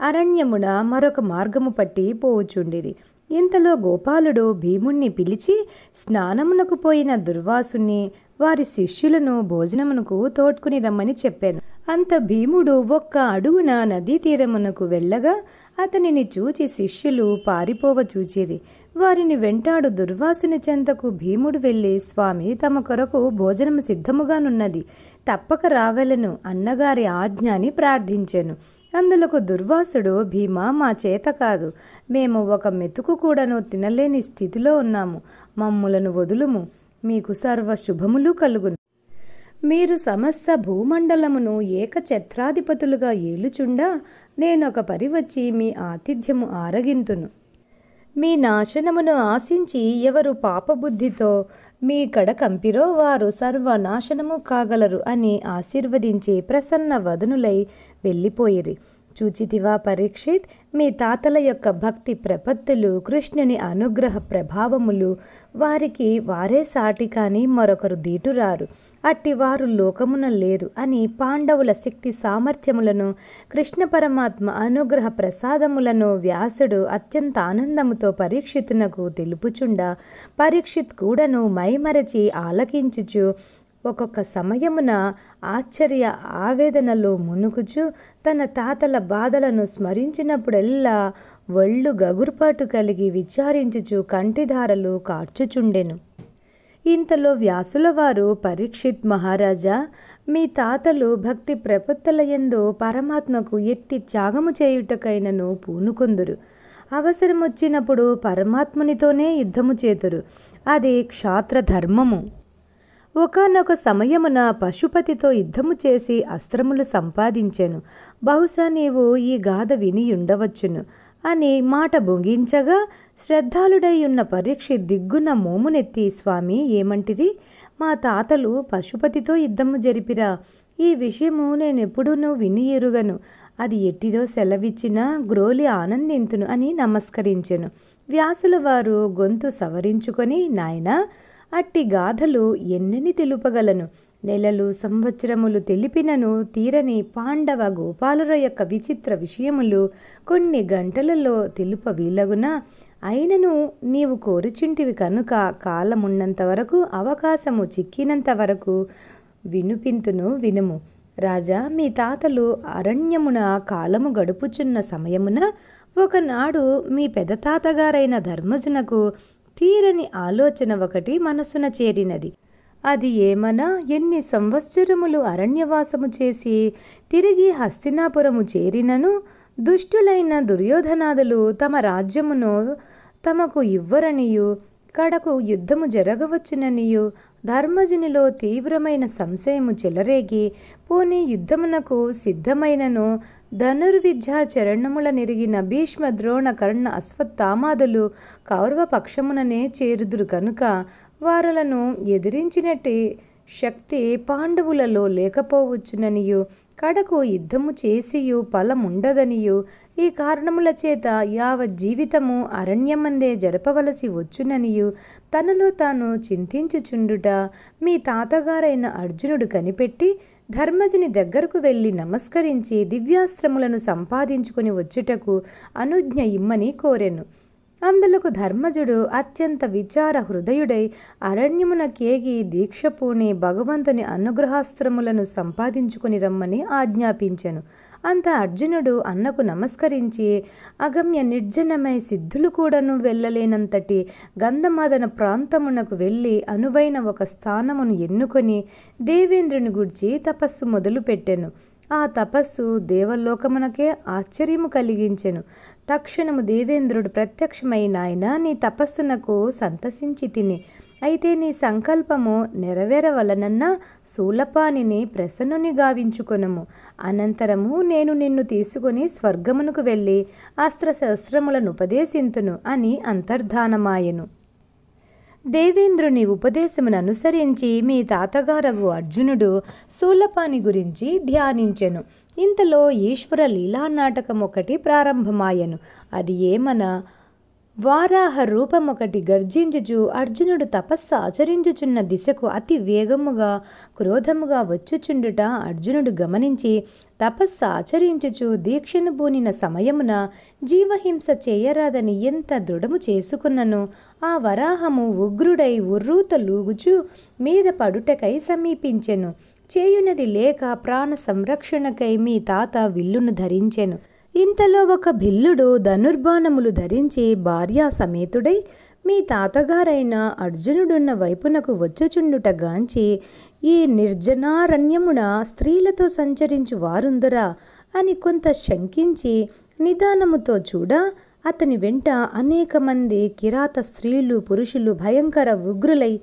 అరణ్యమున మరొక మార్గము పట్టి పోవుచుండిరి ఇంతలో గోపాలుడు భీముణ్ణి పిలిచి స్నానమునకు పోయిన దుర్వాసుని వారి శిష్యులను భోజనమునకు తోడ్కుని రమ్మని చెప్పాను అంత భీముడు ఒక్క అడుగున నదీ తీరమునకు వెళ్ళగా అతనిని చూచి శిష్యులు పారిపోవ చూచిరి వారిని వెంటాడు దుర్వాసుని చెంతకు భీముడు వెళ్ళి స్వామి తమ కొరకు భోజనము సిద్ధముగానున్నది తప్పక రావెలను అన్నగారి ఆజ్ఞాని ప్రార్థించాను అందులకు దుర్వాసుడు భీమా మా చేత కాదు మేము ఒక మెతుకు కూడాను తినలేని స్థితిలో ఉన్నాము మమ్ములను వదులుము మీకు సర్వ శుభములు కలుగును మీరు సమస్త భూమండలమును ఏకఛత్రాధిపతులుగా ఏలుచుండా నేనొక పరివచ్చి మీ ఆతిథ్యము ఆరగింతును మీ నాశనమును ఆశించి ఎవరు పాపబుద్ధితో మీ కడ కంపిరో వారు సర్వనాశనము కాగలరు అని ఆశీర్వదించి ప్రసన్న వదనులై వెళ్ళిపోయిరి చూచితివా పరీక్షిత్ మీ తాతల యొక్క భక్తి ప్రపత్తులు కృష్ణుని అనుగ్రహ ప్రభావములు వారికి వారే సాటి కానీ మరొకరు దీటురారు అట్టి వారు లోకమున లేరు అని పాండవుల శక్తి సామర్థ్యములను కృష్ణ పరమాత్మ అనుగ్రహ ప్రసాదములను వ్యాసుడు అత్యంత ఆనందముతో పరీక్షితునకు తెలుపుచుండ పరీక్షిత్ కూడాను మైమరచి ఆలకించుచు ఒక్కొక్క సమయమున ఆశ్చర్య ఆవేదనలో మునుగుచు తన తాతల బాధలను స్మరించినప్పుడెల్లా ఒళ్ళు గగురుపాటు కలిగి విచారించుచు కంటిధారలు కార్చుచుండెను ఇంతలో వ్యాసుల వారు పరీక్షిత్ మహారాజా మీ తాతలు భక్తి ప్రపత్తులయందు పరమాత్మకు ఎట్టి త్యాగము చేయుటకైనను పూనుకొందురు అవసరమొచ్చినప్పుడు పరమాత్మునితోనే యుద్ధము చేతురు అది క్షాత్ర ధర్మము ఒకనొక సమయమున పశుపతితో యుద్ధము చేసి అస్త్రములు సంపాదించాను బహుశా నీవు ఈ గాథ విని ఉండవచ్చును అని మాట బొంగించగా శ్రద్ధాలుడై ఉన్న పరీక్ష దిగ్గున మోమునెత్తి స్వామి ఏమంటిరి మా తాతలు పశుపతితో యుద్ధము జరిపిరా ఈ విషయము నేనెప్పుడూనూ విని ఎరుగను అది ఎట్టిదో సెలవిచ్చిన గ్రోలి ఆనందింతును అని నమస్కరించెను వ్యాసుల వారు గొంతు సవరించుకొని నాయనా అట్టి గాథలు ఎన్నని తెలుపగలను నెలలు సంవత్సరములు తెలిపినను తీరని పాండవ గోపాలుర యొక్క విచిత్ర విషయములు కొన్ని గంటలలో తెలుప వీలగున అయినను నీవు కోరుచుంటివి కనుక కాలమున్నంత వరకు అవకాశము చిక్కినంత వరకు వినుపింతును వినుము రాజా మీ తాతలు అరణ్యమున కాలము గడుపుచున్న సమయమున ఒకనాడు మీ తాతగారైన ధర్మజునకు తీరని ఆలోచన ఒకటి మనసున చేరినది అది ఏమనా ఎన్ని సంవత్సరములు అరణ్యవాసము చేసి తిరిగి హస్తినాపురము చేరినను దుష్టులైన దుర్యోధనాదులు తమ రాజ్యమును తమకు ఇవ్వరనియు కడకు యుద్ధము జరగవచ్చుననియు ధర్మజునిలో తీవ్రమైన సంశయము చెలరేగి పోనీ యుద్ధమునకు సిద్ధమైనను ధనుర్విద్యా చరణముల నెరిగిన భీష్మ ద్రోణ కర్ణ అశ్వత్థామాదులు కౌరవ పక్షముననే చేరుదురు కనుక వారులను ఎదిరించినట్టి శక్తి పాండవులలో లేకపోవచ్చుననియు కడకు యుద్ధము చేసియు ఫలముండదనియు ఈ కారణముల చేత యావ జీవితము అరణ్యమందే జరపవలసి వచ్చుననియు తనలో తాను చింతించుచుండుట మీ తాతగారైన అర్జునుడు కనిపెట్టి ధర్మజుని దగ్గరకు వెళ్ళి నమస్కరించి దివ్యాస్త్రములను సంపాదించుకుని వచ్చుటకు అనుజ్ఞ ఇమ్మని కోరెను అందులకు ధర్మజుడు అత్యంత విచార హృదయుడై అరణ్యమున కేగి దీక్షపూని భగవంతుని అనుగ్రహాస్త్రములను సంపాదించుకుని రమ్మని ఆజ్ఞాపించెను అంత అర్జునుడు అన్నకు నమస్కరించి అగమ్య నిర్జనమై సిద్ధులు కూడాను వెళ్ళలేనంతటి గంధమాదన ప్రాంతమునకు వెళ్ళి అనువైన ఒక స్థానమును ఎన్నుకొని దేవేంద్రుని గురించి తపస్సు మొదలుపెట్టెను ఆ తపస్సు దేవలోకమునకే ఆశ్చర్యము కలిగించెను తక్షణము దేవేంద్రుడు ప్రత్యక్షమైన నాయన నీ తపస్సునకు సంతసించి తిని అయితే నీ సంకల్పము నెరవేరవలనన్న శూలపాణిని ప్రసన్నుని గావించుకొనము అనంతరము నేను నిన్ను తీసుకుని స్వర్గమునకు వెళ్ళి అస్త్రశస్త్రములను ఉపదేశింతును అని అంతర్ధానమాయెను దేవేంద్రుని ఉపదేశమును అనుసరించి మీ తాతగారగు అర్జునుడు శూలపాణి గురించి ధ్యానించెను ఇంతలో ఈశ్వర లీలా నాటకం ఒకటి ప్రారంభమాయను అది ఏమన వారాహ రూపమొకటి గర్జించుచు అర్జునుడు తపస్సు ఆచరించుచున్న దిశకు అతి వేగముగా క్రోధముగా వచ్చుచుండుట అర్జునుడు గమనించి తపస్సు ఆచరించుచు దీక్షను బూనిన సమయమున జీవహింస చేయరాదని ఎంత దృఢము చేసుకున్నను ఆ వరాహము ఉగ్రుడై ఉర్రూత లూగుచు మీద పడుటకై సమీపించెను చేయునది లేక ప్రాణ సంరక్షణకై మీ తాత విల్లును ధరించెను ఇంతలో ఒక భిల్లుడు ధనుర్బాణములు ధరించి భార్యా సమేతుడై మీ తాతగారైన అర్జునుడున్న వైపునకు వచ్చుచుండుటగాంచి ఈ నిర్జనారణ్యమున స్త్రీలతో సంచరించు వారుందరా అని కొంత శంకించి నిదానముతో చూడ అతని వెంట అనేక మంది కిరాత స్త్రీలు పురుషులు భయంకర ఉగ్రులై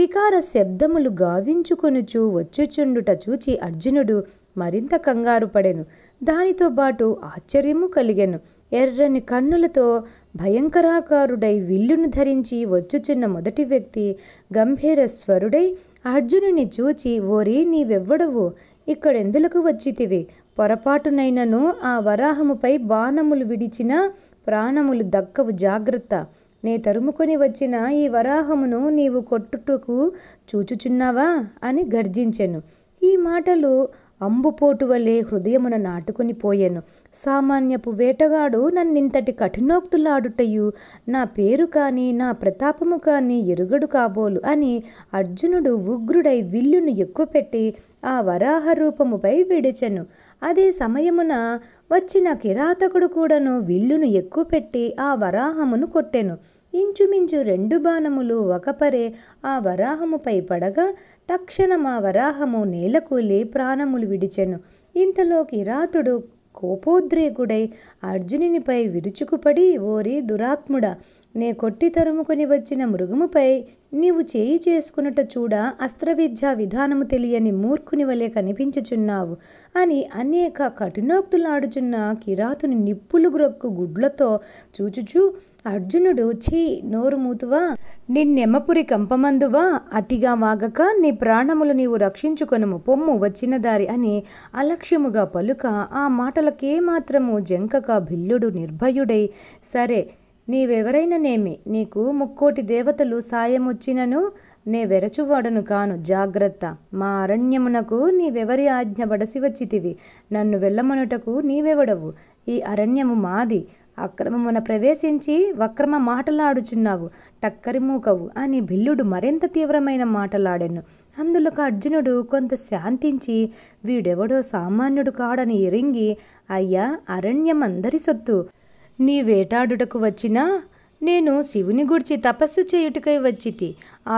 వికార శబ్దములు గావించుకొనుచు వచ్చుచుండుట చూచి అర్జునుడు మరింత కంగారు పడెను దానితో పాటు ఆశ్చర్యము కలిగాను ఎర్రని కన్నులతో భయంకరాకారుడై విల్లును ధరించి వచ్చుచున్న మొదటి వ్యక్తి గంభీర స్వరుడై అర్జునుని చూచి ఓరే నీవెవ్వడవు ఇక్కడెందులకు వచ్చితివి పొరపాటునైనను ఆ వరాహముపై బాణములు విడిచిన ప్రాణములు దక్కవు జాగ్రత్త నే తరుముకొని వచ్చిన ఈ వరాహమును నీవు కొట్టుటకు చూచుచున్నావా అని గర్జించెను ఈ మాటలు అంబుపోటు వలె హృదయమున నాటుకుని పోయాను సామాన్యపు వేటగాడు నన్నింతటి కఠినోక్తులాడుటయు నా పేరు కానీ నా ప్రతాపము కానీ ఎరుగడు కాబోలు అని అర్జునుడు ఉగ్రుడై విల్లును పెట్టి ఆ వరాహ రూపముపై విడిచెను అదే సమయమున వచ్చిన కిరాతకుడు కూడాను విల్లును పెట్టి ఆ వరాహమును కొట్టెను ఇంచుమించు రెండు బాణములు ఒకపరే ఆ వరాహముపై పడగా తక్షణం ఆ వరాహము నేలకూలి ప్రాణములు విడిచెను ఇంతలోకి రాతుడు కోపోద్రేకుడై అర్జునునిపై విరుచుకుపడి ఓరి దురాత్ముడా నే కొట్టి తరుముకొని వచ్చిన మృగముపై నీవు చేయి చేసుకున్నట చూడ అస్త్రవిద్యా విధానము తెలియని మూర్ఖుని వలె కనిపించుచున్నావు అని అనేక కఠినోక్తులాడుచున్న కిరాతుని నిప్పులు గ్రొక్కు గుడ్లతో చూచుచూ అర్జునుడు ఛీ నోరు మూతువా నిన్నెమ్మపురి కంపమందువా అతిగా వాగక నీ ప్రాణములు నీవు రక్షించుకొనుము పొమ్ము వచ్చిన దారి అని అలక్ష్యముగా పలుక ఆ మాటలకేమాత్రము జంకక భిల్లుడు నిర్భయుడై సరే నీవెవరైననేమి నీకు ముక్కోటి దేవతలు సాయమొచ్చినను నే వెరచువాడను కాను జాగ్రత్త మా అరణ్యమునకు నీవెవరి ఆజ్ఞ బడసి వచ్చితివి నన్ను వెళ్ళమనుటకు నీవెవడవు ఈ అరణ్యము మాది అక్రమమున ప్రవేశించి వక్రమ మాటలాడుచున్నావు టక్కరి మూకవు అని బిల్లుడు మరింత తీవ్రమైన మాటలాడాను అందులోకి అర్జునుడు కొంత శాంతించి వీడెవడో సామాన్యుడు కాడని ఎరింగి అయ్యా అరణ్యమందరి సొత్తు నీ వేటాడుటకు వచ్చినా నేను శివుని గుర్చి తపస్సు చేయుటకై వచ్చితి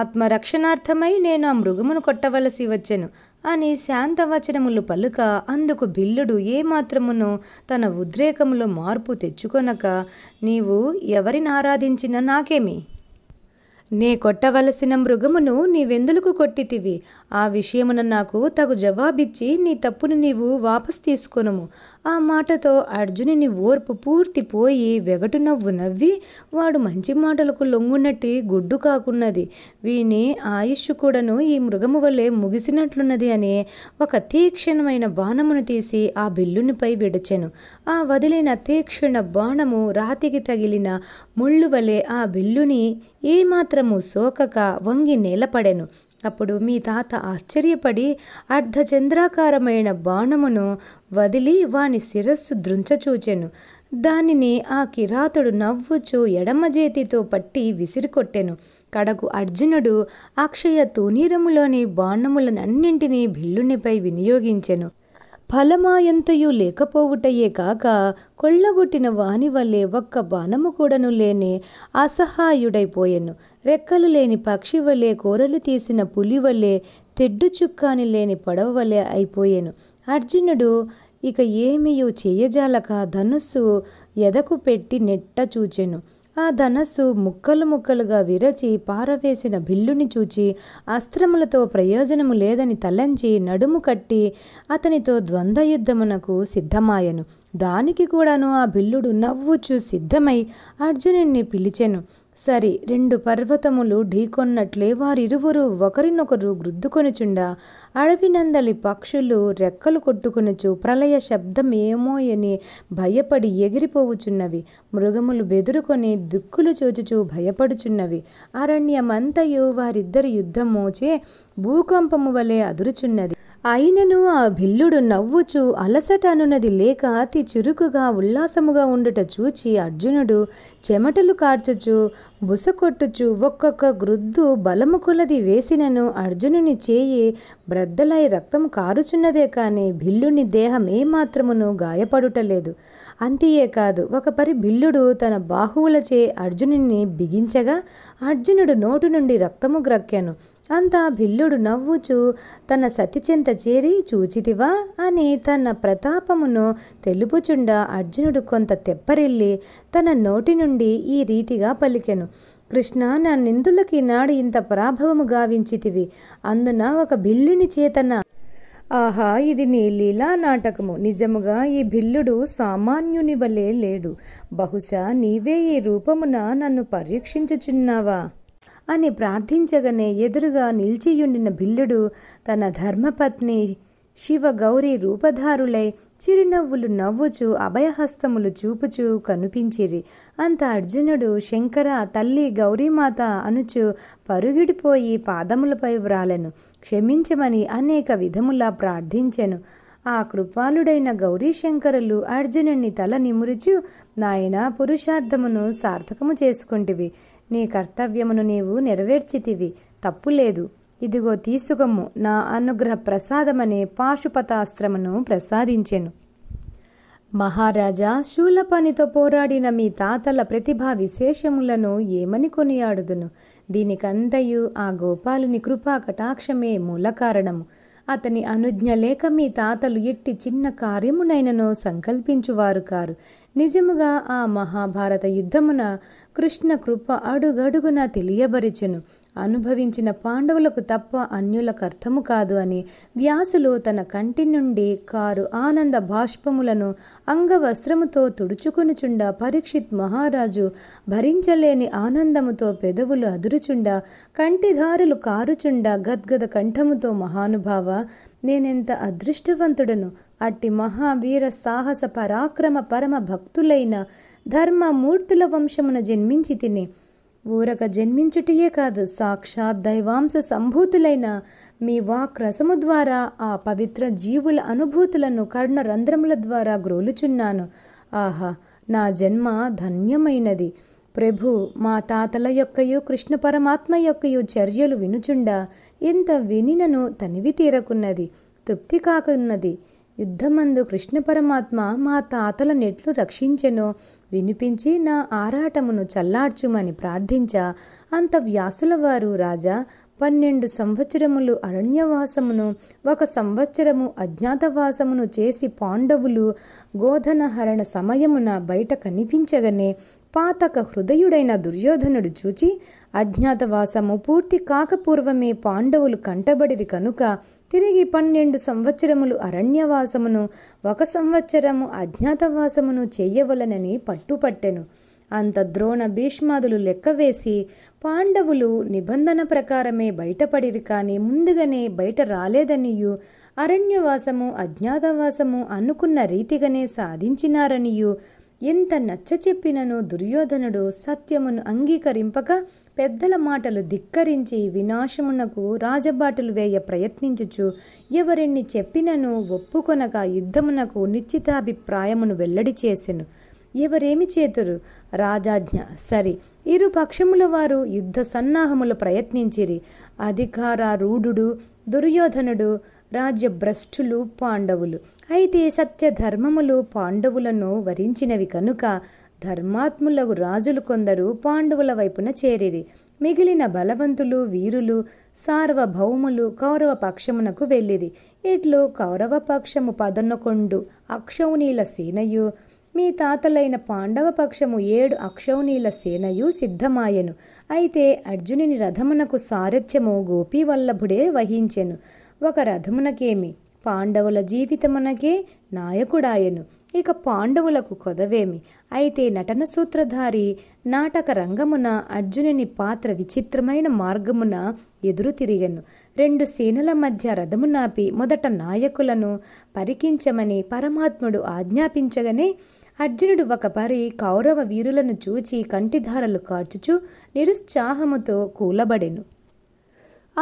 ఆత్మరక్షణార్థమై నేను ఆ మృగమును కొట్టవలసి వచ్చెను అని శాంతవచనములు పలుక అందుకు బిల్లుడు ఏమాత్రమును తన ఉద్రేకములో మార్పు తెచ్చుకొనక నీవు ఎవరిని ఆరాధించిన నాకేమి నే కొట్టవలసిన మృగమును నీవెందులకు కొట్టితివి ఆ విషయమున నాకు తగు జవాబిచ్చి నీ తప్పును నీవు వాపసు తీసుకొనుము ఆ మాటతో అర్జునుని ఓర్పు పూర్తి పోయి వెగటు నవ్వు నవ్వి వాడు మంచి మాటలకు లొంగున్నట్టి గుడ్డు కాకున్నది వీని ఆయుష్ కూడాను ఈ మృగము వల్లే ముగిసినట్లున్నది అని ఒక తీక్షణమైన బాణమును తీసి ఆ బిల్లునిపై విడచెను ఆ వదిలిన తీక్షణ బాణము రాతికి తగిలిన ముళ్ళు వలె ఆ బిల్లుని ఏమాత్రము సోకక వంగి నేలపడెను అప్పుడు మీ తాత ఆశ్చర్యపడి అర్ధచంద్రాకారమైన బాణమును వదిలి వాని శిరస్సు దృంచచూచెను దానిని ఆ కిరాతుడు నవ్వుచు ఎడమ చేతితో పట్టి విసిరికొట్టెను కడకు అర్జునుడు అక్షయ తూనీరములోని బాణములనన్నింటినీ భిల్లునిపై వినియోగించెను ఫలమాయంతయు లేకపోవుటయే కాక కొళ్ళగొట్టిన వాని వల్లే ఒక్క బాణము కూడాను లేని అసహాయుడైపోయెను రెక్కలు లేని పక్షి వలె కూరలు తీసిన పులి వలె తెడ్డు చుక్కాని లేని పడవ వలె అయిపోయాను అర్జునుడు ఇక ఏమియు చేయజాలక ధనుస్సు ఎదకు పెట్టి నెట్ట చూచెను ఆ ధనస్సు ముక్కలు ముక్కలుగా విరచి పారవేసిన బిల్లుని చూచి అస్త్రములతో ప్రయోజనము లేదని తలంచి నడుము కట్టి అతనితో ద్వంద్వయుద్ధమునకు సిద్ధమాయను దానికి కూడాను ఆ బిల్లుడు నవ్వుచు సిద్ధమై అర్జునుణ్ణి పిలిచెను సరి రెండు పర్వతములు ఢీకొన్నట్లే వారిరువురు ఒకరినొకరు గ్రుద్దుకొనుచుండా అడవినందలి పక్షులు రెక్కలు కొట్టుకొనుచు ప్రళయ శబ్దమేమో అని భయపడి ఎగిరిపోవుచున్నవి మృగములు బెదురుకొని దుక్కులు చూచుచూ భయపడుచున్నవి అరణ్యమంతయు వారిద్దరి యుద్ధమోచే భూకంపము వలె అదురుచున్నది అయినను ఆ భిల్లుడు నవ్వుచు అలసట అలసటనున్నది లేక అతి చురుకుగా ఉల్లాసముగా ఉండుట చూచి అర్జునుడు చెమటలు కార్చుచు బుసకొట్టుచు ఒక్కొక్క గ్రుద్దు బలము కొలది వేసినను అర్జునుని చేయి బ్రద్దలై రక్తం కారుచున్నదే కానీ భిల్లుని దేహం ఏమాత్రమును గాయపడుటలేదు అంతియే కాదు ఒక పరి బిల్లుడు తన బాహువులచే అర్జునుడిని బిగించగా అర్జునుడు నోటి నుండి రక్తము గ్రక్కెను అంతా బిల్లుడు నవ్వుచూ తన సతిచెంత చేరి చూచితివా అని తన ప్రతాపమును తెలుపుచుండ అర్జునుడు కొంత తెప్పరిల్లి తన నోటి నుండి ఈ రీతిగా పలికెను కృష్ణ నా నిందులకి నాడు ఇంత పరాభవము గావించితివి అందున ఒక బిల్లుని చేతన ఆహా ఇది నీ లీలా నాటకము నిజముగా ఈ భిల్లుడు సామాన్యుని వలే లేడు బహుశా నీవే ఈ రూపమున నన్ను పరీక్షించుచున్నావా అని ప్రార్థించగానే ఎదురుగా నిలిచియుండిన భిల్లుడు తన ధర్మపత్ని శివ గౌరీ రూపధారులై చిరునవ్వులు నవ్వుచు అభయహస్తములు చూపుచూ కనిపించిరి అంత అర్జునుడు శంకర తల్లి గౌరీమాత అనుచు పరుగిడిపోయి పాదములపై వ్రాలను క్షమించమని అనేక విధములా ప్రార్థించెను ఆ కృపాలుడైన గౌరీశంకరులు అర్జునుణ్ణి తల నిమురుచు నాయన పురుషార్థమును సార్థకము చేసుకుంటివి నీ కర్తవ్యమును నీవు నెరవేర్చితివి తప్పులేదు ఇదిగో తీసుకొమ్ము నా అనుగ్రహ ప్రసాదమనే పాశుపతాస్త్రమును ప్రసాదించెను మహారాజా శూలపనితో పోరాడిన మీ తాతల ప్రతిభా విశేషములను ఏమని కొనియాడుదును దీనికంతయు ఆ గోపాలుని కృపా కటాక్షమే మూల కారణము అతని అనుజ్ఞ లేక మీ తాతలు ఎట్టి చిన్న కార్యమునైనను సంకల్పించువారు కారు నిజముగా ఆ మహాభారత యుద్ధమున కృష్ణ కృప అడుగడుగున తెలియబరిచెను అనుభవించిన పాండవులకు తప్ప అన్యులకు అర్థము కాదు అని వ్యాసులు తన కంటి నుండి కారు ఆనంద బాష్పములను అంగవస్త్రముతో తుడుచుకొనుచుండ పరీక్షిత్ మహారాజు భరించలేని ఆనందముతో పెదవులు అదురుచుండ కంటిదారులు కారుచుండ గద్గద కంఠముతో మహానుభావ నేనెంత అదృష్టవంతుడను అట్టి మహావీర సాహస పరాక్రమ పరమ భక్తులైన ధర్మమూర్తుల వంశమున జన్మించి తిని ఊరక జన్మించుటయే కాదు సాక్షాత్ దైవాంశ సంభూతులైన మీ వాక్ రసము ద్వారా ఆ పవిత్ర జీవుల అనుభూతులను కర్ణ రంధ్రముల ద్వారా గ్రోలుచున్నాను ఆహా నా జన్మ ధన్యమైనది ప్రభు మా తాతల యొక్కయు కృష్ణ పరమాత్మ యొక్కయు చర్యలు వినుచుండా ఇంత వినినను తనివి తీరకున్నది తృప్తి కాకున్నది యుద్ధమందు కృష్ణ పరమాత్మ మా తాతల నెట్లు రక్షించెను వినిపించి నా ఆరాటమును చల్లార్చుమని ప్రార్థించా అంత వ్యాసుల వారు రాజా పన్నెండు సంవత్సరములు అరణ్యవాసమును ఒక సంవత్సరము అజ్ఞాతవాసమును చేసి పాండవులు గోధనహరణ సమయమున బయట కనిపించగనే పాతక హృదయుడైన దుర్యోధనుడు చూచి అజ్ఞాతవాసము పూర్తి కాకపూర్వమే పాండవులు కంటబడిరి కనుక తిరిగి పన్నెండు సంవత్సరములు అరణ్యవాసమును ఒక సంవత్సరము అజ్ఞాతవాసమును చేయవలనని పట్టుపట్టెను అంత ద్రోణ భీష్మాదులు లెక్కవేసి పాండవులు నిబంధన ప్రకారమే బయటపడిరు కానీ ముందుగానే బయట రాలేదనియు అరణ్యవాసము అజ్ఞాతవాసము అనుకున్న రీతిగానే సాధించినారనియు ఎంత నచ్చ చెప్పినను దుర్యోధనుడు సత్యమును అంగీకరింపక పెద్దల మాటలు ధిక్కరించి వినాశమునకు రాజబాటులు వేయ ప్రయత్నించుచు ఎవరిని చెప్పినను ఒప్పుకొనక యుద్ధమునకు నిశ్చితాభిప్రాయమును వెల్లడి చేసెను ఎవరేమి చేతురు రాజాజ్ఞ సరి ఇరు పక్షముల వారు యుద్ధ సన్నాహములు ప్రయత్నించిరి అధికారారూఢుడు దుర్యోధనుడు రాజ్యభ్రష్టులు పాండవులు అయితే సత్యధర్మములు పాండవులను వరించినవి కనుక ధర్మాత్ములకు రాజులు కొందరు పాండవుల వైపున చేరిరి మిగిలిన బలవంతులు వీరులు సార్వభౌములు కౌరవ పక్షమునకు వెళ్ళిరి ఇట్లు కౌరవ పక్షము పదనకొండు అక్షౌనీల సేనయు మీ తాతలైన పాండవ పక్షము ఏడు అక్షౌనీల సేనయు సిద్ధమాయెను అయితే అర్జునుని రథమునకు సారథ్యము గోపీవల్లభుడే వహించెను ఒక రథమునకేమి పాండవుల జీవితమునకే నాయకుడాయను ఇక పాండవులకు కొదవేమి అయితే నటన సూత్రధారి నాటక రంగమున అర్జునుని పాత్ర విచిత్రమైన మార్గమున ఎదురు తిరిగను రెండు సేనల మధ్య రథము నాపి మొదట నాయకులను పరికించమని పరమాత్ముడు ఆజ్ఞాపించగనే అర్జునుడు ఒకపరి కౌరవ వీరులను చూచి కంటిధారలు కార్చుచు నిరుత్సాహముతో కూలబడెను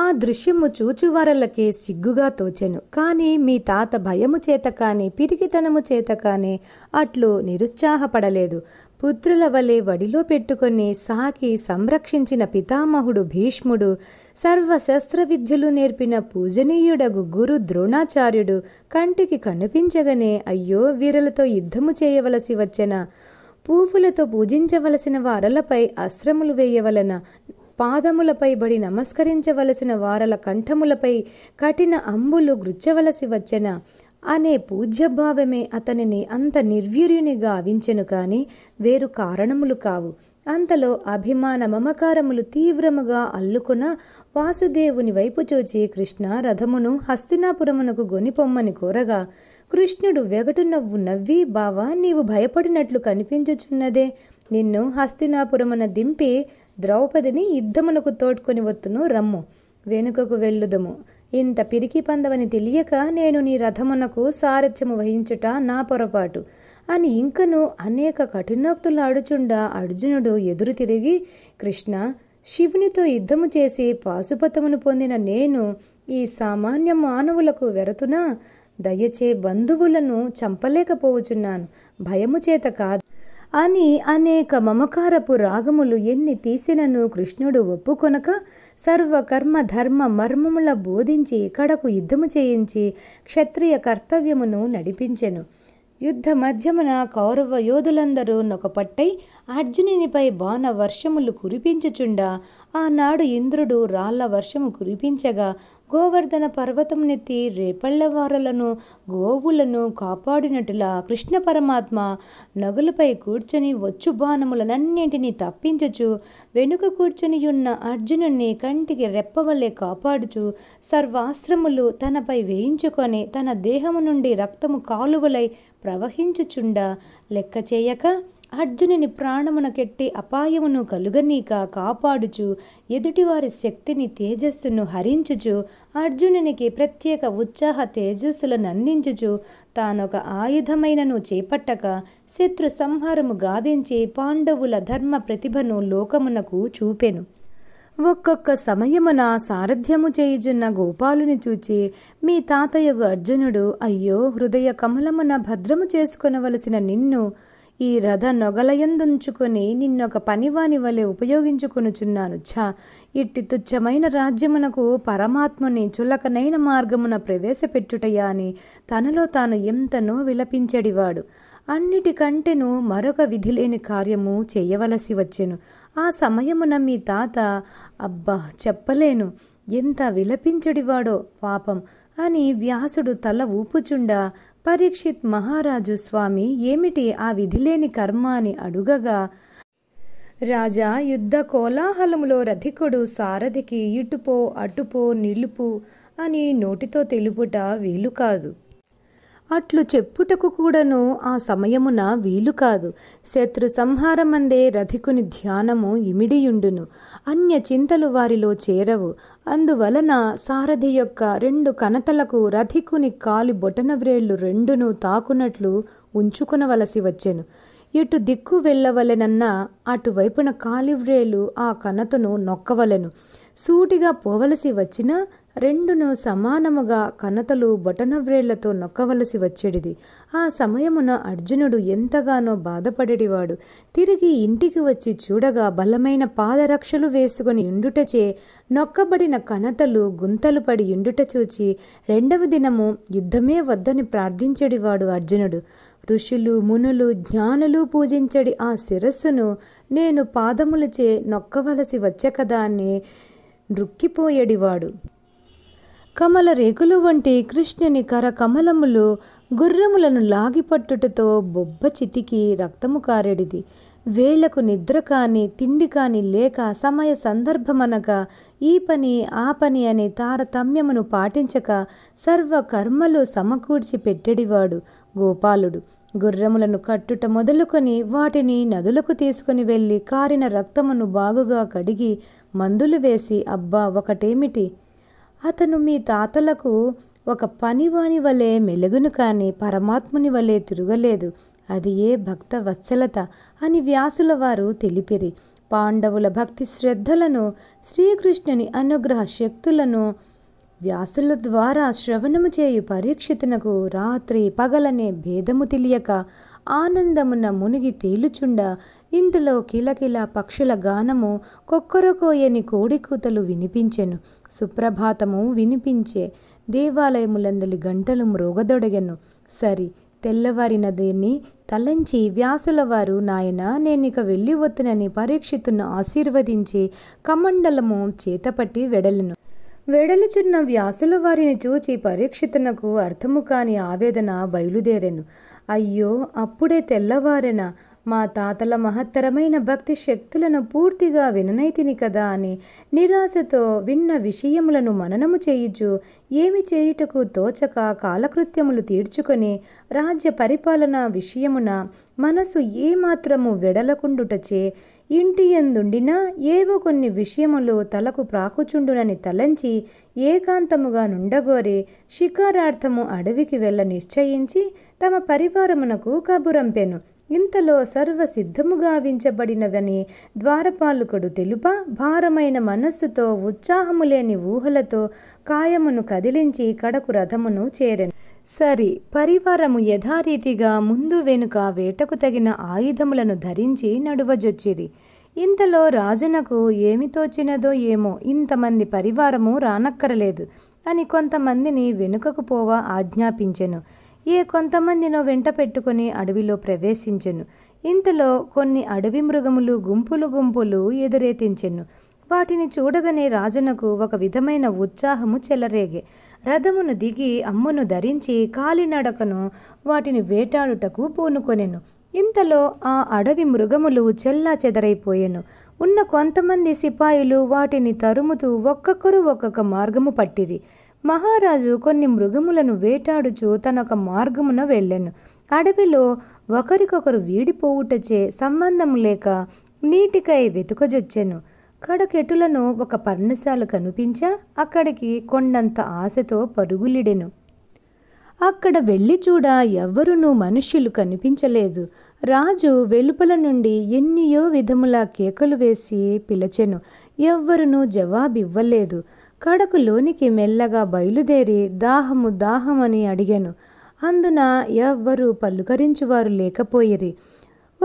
ఆ దృశ్యము చూచువరలకే సిగ్గుగా తోచెను కానీ మీ తాత భయము చేత కాని పిరికితనము చేత కాని అట్లు నిరుత్సాహపడలేదు పుత్రుల వలె వడిలో పెట్టుకొని సాకి సంరక్షించిన పితామహుడు భీష్ముడు సర్వశస్త్ర విద్యలు నేర్పిన పూజనీయుడగు గురు ద్రోణాచార్యుడు కంటికి కనిపించగనే అయ్యో వీరలతో యుద్ధము చేయవలసి వచ్చెన పువ్వులతో పూజించవలసిన వారలపై అస్త్రములు వేయవలన పాదములపై బడి నమస్కరించవలసిన వారల కంఠములపై కఠిన అంబులు గుచ్చవలసి వచ్చెన అనే పూజ్యభావమే అతనిని అంత నిర్వీర్యుని గావించెను కాని వేరు కారణములు కావు అంతలో అభిమాన మమకారములు తీవ్రముగా అల్లుకున వాసుదేవుని వైపు చూచి కృష్ణ రథమును హస్తినాపురమునకు గొనిపొమ్మని కోరగా కృష్ణుడు వెగటు నవ్వు నవ్వి బావా నీవు భయపడినట్లు కనిపించుచున్నదే నిన్ను హస్తినాపురమున దింపి ద్రౌపదిని యుద్ధమునకు తోడ్కొని వత్తును రమ్ము వెనుకకు వెళ్ళుదము ఇంత పిరికి పందవని తెలియక నేను నీ రథమునకు సారథ్యము వహించుట నా పొరపాటు అని ఇంకను అనేక కఠినోక్తులు అడుచుండా అర్జునుడు ఎదురు తిరిగి కృష్ణ శివునితో యుద్ధము చేసి పాశుపతమును పొందిన నేను ఈ సామాన్య మానవులకు వెరతున దయచే బంధువులను చంపలేకపోవచున్నాను భయము చేత కాదు అని అనేక మమకారపు రాగములు ఎన్ని తీసినను కృష్ణుడు ఒప్పుకొనక సర్వకర్మ ధర్మ మర్మముల బోధించి కడకు యుద్ధము చేయించి క్షత్రియ కర్తవ్యమును నడిపించెను యుద్ధ మధ్యమున కౌరవ యోధులందరూ నొకపట్టై అర్జునునిపై బాణ వర్షములు కురిపించుచుండా ఆనాడు ఇంద్రుడు రాళ్ల వర్షము కురిపించగా గోవర్ధన పర్వతం నెత్తి రేపళ్లవారలను గోవులను కాపాడినట్లా కృష్ణ పరమాత్మ నగులపై కూర్చొని వచ్చు బాణములనన్నింటినీ తప్పించచు వెనుక ఉన్న అర్జునుణ్ణి కంటికి రెప్పవల్లే కాపాడుచు సర్వాశ్రములు తనపై వేయించుకొని తన దేహము నుండి రక్తము కాలువలై ప్రవహించుచుండ లెక్క చేయక అర్జునుని ప్రాణమున కెట్టి అపాయమును కలుగనీక కాపాడుచు ఎదుటివారి శక్తిని తేజస్సును హరించుచు అర్జునునికి ప్రత్యేక ఉత్సాహ తేజస్సులను అందించుచు తానొక ఆయుధమైనను చేపట్టక శత్రు సంహారము గావించి పాండవుల ధర్మ ప్రతిభను లోకమునకు చూపెను ఒక్కొక్క సమయమున సారథ్యము చేయుచున్న గోపాలుని చూచి మీ తాతయ్యగు అర్జునుడు అయ్యో హృదయ కమలమున భద్రము చేసుకొనవలసిన నిన్ను ఈ రథ నొగలయందుంచుకొని నిన్నొక పనివాని వలె ఉపయోగించుకొనుచున్నాను ఛా ఇట్టి తుచ్చమైన రాజ్యమునకు పరమాత్మని చులకనైన మార్గమున ప్రవేశపెట్టుటయా అని తనలో తాను ఎంతనో విలపించడివాడు అన్నిటికంటేను మరొక విధి లేని కార్యము చేయవలసి వచ్చెను ఆ సమయమున మీ తాత అబ్బా చెప్పలేను ఎంత విలపించడివాడో పాపం అని వ్యాసుడు తల ఊపుచుండా పరీక్షిత్ మహారాజు స్వామి ఏమిటి ఆ విధిలేని కర్మ అని అడుగగా రాజా యుద్ధ కోలాహలములో రథికుడు సారథికి ఇటుపో అటుపో నిలుపు అని నోటితో తెలుపుట వీలు కాదు అట్లు చెప్పుటకు కూడాను ఆ సమయమున వీలు కాదు శత్రు సంహారమందే రథికుని ధ్యానము ఇమిడియుండును అన్య చింతలు వారిలో చేరవు అందువలన సారథి యొక్క రెండు కనతలకు రథికుని కాలి బొటనవ్రేళ్లు రెండును తాకునట్లు ఉంచుకునవలసి వచ్చెను ఎటు దిక్కు వెళ్ళవలెనన్నా అటువైపున కాలివ్రేలు ఆ కనతను నొక్కవలెను సూటిగా పోవలసి వచ్చినా రెండును సమానముగా కనతలు బటనవ్రేళ్లతో నొక్కవలసి వచ్చేడిది ఆ సమయమున అర్జునుడు ఎంతగానో బాధపడేవాడు తిరిగి ఇంటికి వచ్చి చూడగా బలమైన పాదరక్షలు వేసుకుని ఇండుటచే నొక్కబడిన కనతలు గుంతలు పడి ఇండుట చూచి రెండవ దినము యుద్ధమే వద్దని ప్రార్థించడివాడు అర్జునుడు ఋషులు మునులు జ్ఞానులు పూజించడి ఆ శిరస్సును నేను పాదములచే నొక్కవలసి వచ్చే కదా అని నృక్కిపోయేడివాడు కమల రేగులు వంటి కృష్ణుని కర కమలములు గుర్రములను లాగిపట్టుటతో బొబ్బ చితికి రక్తము కారెడిది వేళ్లకు నిద్ర కాని తిండి కాని లేక సమయ సందర్భమనగా ఈ పని ఆ పని అనే తారతమ్యమును పాటించక సర్వ కర్మలు సమకూర్చి పెట్టెడివాడు గోపాలుడు గుర్రములను కట్టుట మొదలుకొని వాటిని నదులకు తీసుకుని వెళ్ళి కారిన రక్తమును బాగుగా కడిగి మందులు వేసి అబ్బా ఒకటేమిటి అతను మీ తాతలకు ఒక పనివాని వలె మెలుగును కానీ పరమాత్ముని వలె తిరగలేదు అది ఏ భక్త వత్సలత అని వ్యాసుల వారు తెలిపిరి పాండవుల భక్తి శ్రద్ధలను శ్రీకృష్ణుని అనుగ్రహ శక్తులను వ్యాసుల ద్వారా శ్రవణము చేయు పరీక్షితునకు రాత్రి పగలనే భేదము తెలియక ఆనందమున మునిగి తేలుచుండ ఇందులో కిలకిల పక్షుల గానము కొక్కరకోయని కోడికూతలు వినిపించెను సుప్రభాతము వినిపించే దేవాలయములందలి గంటలు మ్రోగదొడగెను సరి తెల్లవారినదేని తలంచి వ్యాసుల వారు నాయన నేనిక వెళ్ళి వద్దునని పరీక్షితును ఆశీర్వదించి కమండలము చేతపట్టి వెడలను వెడలుచున్న వ్యాసుల వారిని చూచి పరీక్షితునకు అర్థము కాని ఆవేదన బయలుదేరెను అయ్యో అప్పుడే తెల్లవారెన మా తాతల మహత్తరమైన భక్తి శక్తులను పూర్తిగా విననైతిని కదా అని నిరాశతో విన్న విషయములను మననము చేయుచు ఏమి చేయుటకు తోచక కాలకృత్యములు తీర్చుకొని రాజ్య పరిపాలన విషయమున మనసు ఏమాత్రము వెడలకుండుటచే ఇంటి ఎందుండినా ఏవో కొన్ని విషయములు తలకు ప్రాకుచుండునని తలంచి ఏకాంతముగా నుండగోరే షికారార్థము అడవికి వెళ్ళ నిశ్చయించి తమ పరివారమునకు కబురంపెను ఇంతలో సర్వసిద్ధము గావించబడినవని ద్వారపాలుకుడు తెలుప భారమైన మనస్సుతో ఉత్సాహము లేని ఊహలతో కాయమును కదిలించి కడకు రథమును చేరెను సరి పరివారము యథారీతిగా ముందు వెనుక వేటకు తగిన ఆయుధములను ధరించి నడువజొచ్చిరి ఇంతలో రాజునకు ఏమి తోచినదో ఏమో ఇంతమంది పరివారము రానక్కరలేదు అని కొంతమందిని వెనుకకు పోవ ఆజ్ఞాపించెను ఏ కొంతమందినో వెంట పెట్టుకుని అడవిలో ప్రవేశించెను ఇంతలో కొన్ని అడవి మృగములు గుంపులు గుంపులు ఎదురేతించెను వాటిని చూడగానే రాజునకు ఒక విధమైన ఉత్సాహము చెలరేగే రథమును దిగి అమ్మను ధరించి కాలినడకను వాటిని వేటాడుటకు పూనుకొనెను ఇంతలో ఆ అడవి మృగములు చెల్లా చెదరైపోయెను ఉన్న కొంతమంది సిపాయిలు వాటిని తరుముతూ ఒక్కొక్కరు ఒక్కొక్క మార్గము పట్టిరి మహారాజు కొన్ని మృగములను వేటాడుచు తనొక మార్గమున వెళ్ళెను అడవిలో ఒకరికొకరు వీడిపోవుటచే సంబంధం లేక నీటికై వెతుకజొచ్చెను కడకెటులను ఒక పర్ణశాల కనిపించా అక్కడికి కొండంత ఆశతో పరుగులిడెను అక్కడ వెళ్ళి చూడ ఎవ్వరునూ మనుష్యులు కనిపించలేదు రాజు వెలుపల నుండి ఎన్నియో విధముల కేకలు వేసి పిలచెను ఎవ్వరునూ జవాబివ్వలేదు కడకు లోనికి మెల్లగా బయలుదేరి దాహము దాహమని అడిగాను అందున ఎవ్వరూ పలుకరించువారు లేకపోయిరి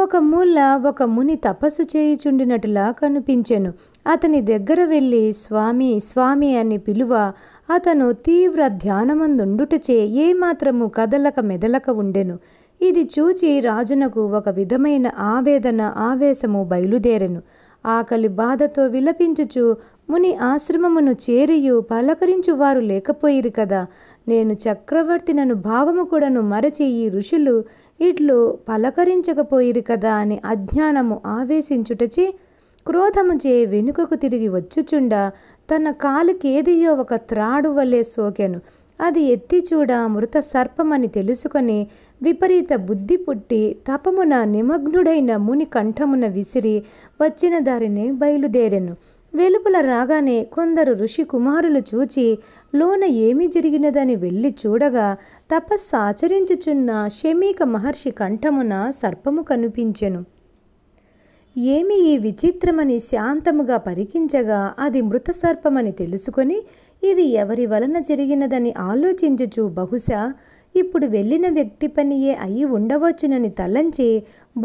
ఒక మూల ఒక ముని తపస్సు చేయుచుండినట్టులా కనిపించెను అతని దగ్గర వెళ్ళి స్వామి స్వామి అని పిలువ అతను తీవ్ర ధ్యానమందుండుటచే ఏమాత్రము కదలక మెదలక ఉండెను ఇది చూచి రాజునకు ఒక విధమైన ఆవేదన ఆవేశము బయలుదేరెను ఆకలి బాధతో విలపించుచు ముని ఆశ్రమమును చేరియు పలకరించు వారు లేకపోయిరు కదా నేను చక్రవర్తినను భావము కూడాను మరచి ఈ ఋషులు ఇట్లు పలకరించకపోయిరి కదా అని అజ్ఞానము ఆవేశించుటచే క్రోధముచే వెనుకకు తిరిగి వచ్చుచుండ తన కాలుకేదియో ఒక త్రాడు వలె సోకెను అది ఎత్తి చూడ మృత సర్పమని తెలుసుకొని విపరీత బుద్ధి పుట్టి తపమున నిమగ్నుడైన ముని కంఠమున విసిరి వచ్చిన దారిని బయలుదేరెను వెలుపల రాగానే కొందరు ఋషి కుమారులు చూచి లోన ఏమి జరిగినదని వెళ్ళి చూడగా తపస్సు ఆచరించుచున్న షమీక మహర్షి కంఠమున సర్పము కనిపించెను ఏమి ఈ విచిత్రమని శాంతముగా పరికించగా అది మృత సర్పమని తెలుసుకొని ఇది ఎవరి వలన జరిగినదని ఆలోచించుచు బహుశా ఇప్పుడు వెళ్ళిన వ్యక్తి పనియే అయి ఉండవచ్చునని తలంచి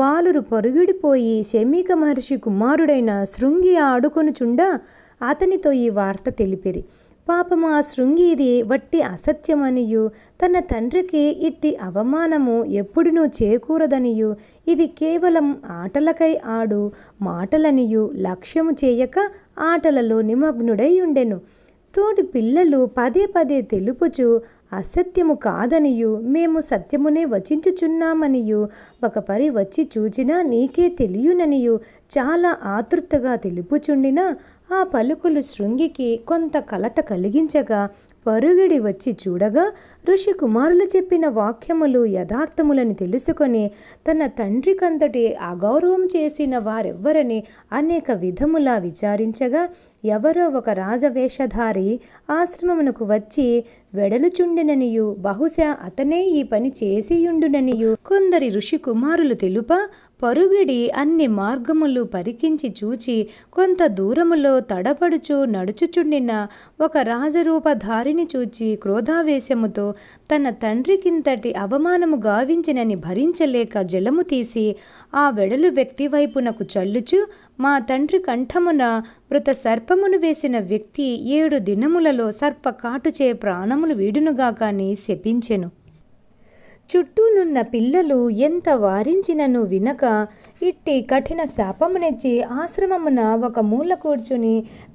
బాలురు పరుగుడిపోయి శమీక మహర్షి కుమారుడైన శృంగి ఆడుకొనుచుండా అతనితో ఈ వార్త తెలిపిరి పాపము ఆ శృంగిది వట్టి అసత్యమనియు తన తండ్రికి ఇట్టి అవమానము ఎప్పుడునూ చేకూరదనియు ఇది కేవలం ఆటలకై ఆడు మాటలనియు లక్ష్యము చేయక ఆటలలో నిమగ్నుడై ఉండెను తోటి పిల్లలు పదే పదే తెలుపుచు అసత్యము కాదనియు మేము సత్యమునే వచించుచున్నామనియు ఒక పరి వచ్చి చూచినా నీకే తెలియననియు చాలా ఆతృతగా తెలుపుచుండినా ఆ పలుకులు శృంగికి కొంత కలత కలిగించగా పరుగిడి వచ్చి చూడగా ఋషి కుమారులు చెప్పిన వాక్యములు యథార్థములని తెలుసుకొని తన తండ్రికంతటి అగౌరవం చేసిన వారెవ్వరని అనేక విధములా విచారించగా ఎవరో ఒక రాజవేషధారి ఆశ్రమమునకు వచ్చి వెడలుచుండెననియు బహుశా అతనే ఈ పని చేసియుండుననియు కొందరి ఋషి కుమారులు తెలుప పరుగిడి అన్ని మార్గములు పరికించి చూచి కొంత దూరములో తడపడుచు నడుచుచుండిన ఒక రాజరూపధారిని చూచి క్రోధావేశముతో తన తండ్రి కింతటి అవమానము గావించినని భరించలేక జలము తీసి ఆ వెడలు వ్యక్తి వైపునకు చల్లుచు మా తండ్రి కంఠమున మృత సర్పమును వేసిన వ్యక్తి ఏడు దినములలో సర్ప కాటుచే ప్రాణములు వీడునుగాకాని శపించెను చుట్టూనున్న పిల్లలు ఎంత వారించినను వినక ఇట్టి కఠిన శాపమునిచ్చి ఆశ్రమమున ఒక మూల కూర్చుని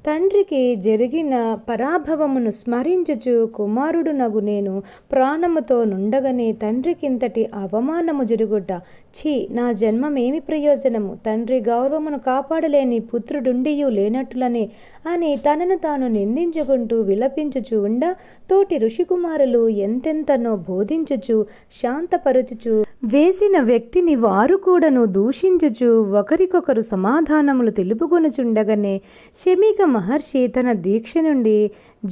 తండ్రికి జరిగిన పరాభవమును స్మరించుచు కుమారుడునగు నేను ప్రాణముతో నుండగనే తండ్రికింతటి అవమానము జరుగుట ఛీ నా జన్మమేమి ప్రయోజనము తండ్రి గౌరవమును కాపాడలేని పుత్రుడుండియు లేనట్లనే అని తనను తాను నిందించుకుంటూ విలపించుచు ఉండ తోటి ఋషికుమారులు ఎంతెంతనో బోధించుచు శాంతపరుచుచు వేసిన వ్యక్తిని వారు కూడాను దూషించుచు ఒకరికొకరు సమాధానములు తెలుపుకొనుచుండగనే శమిక మహర్షి తన దీక్ష నుండి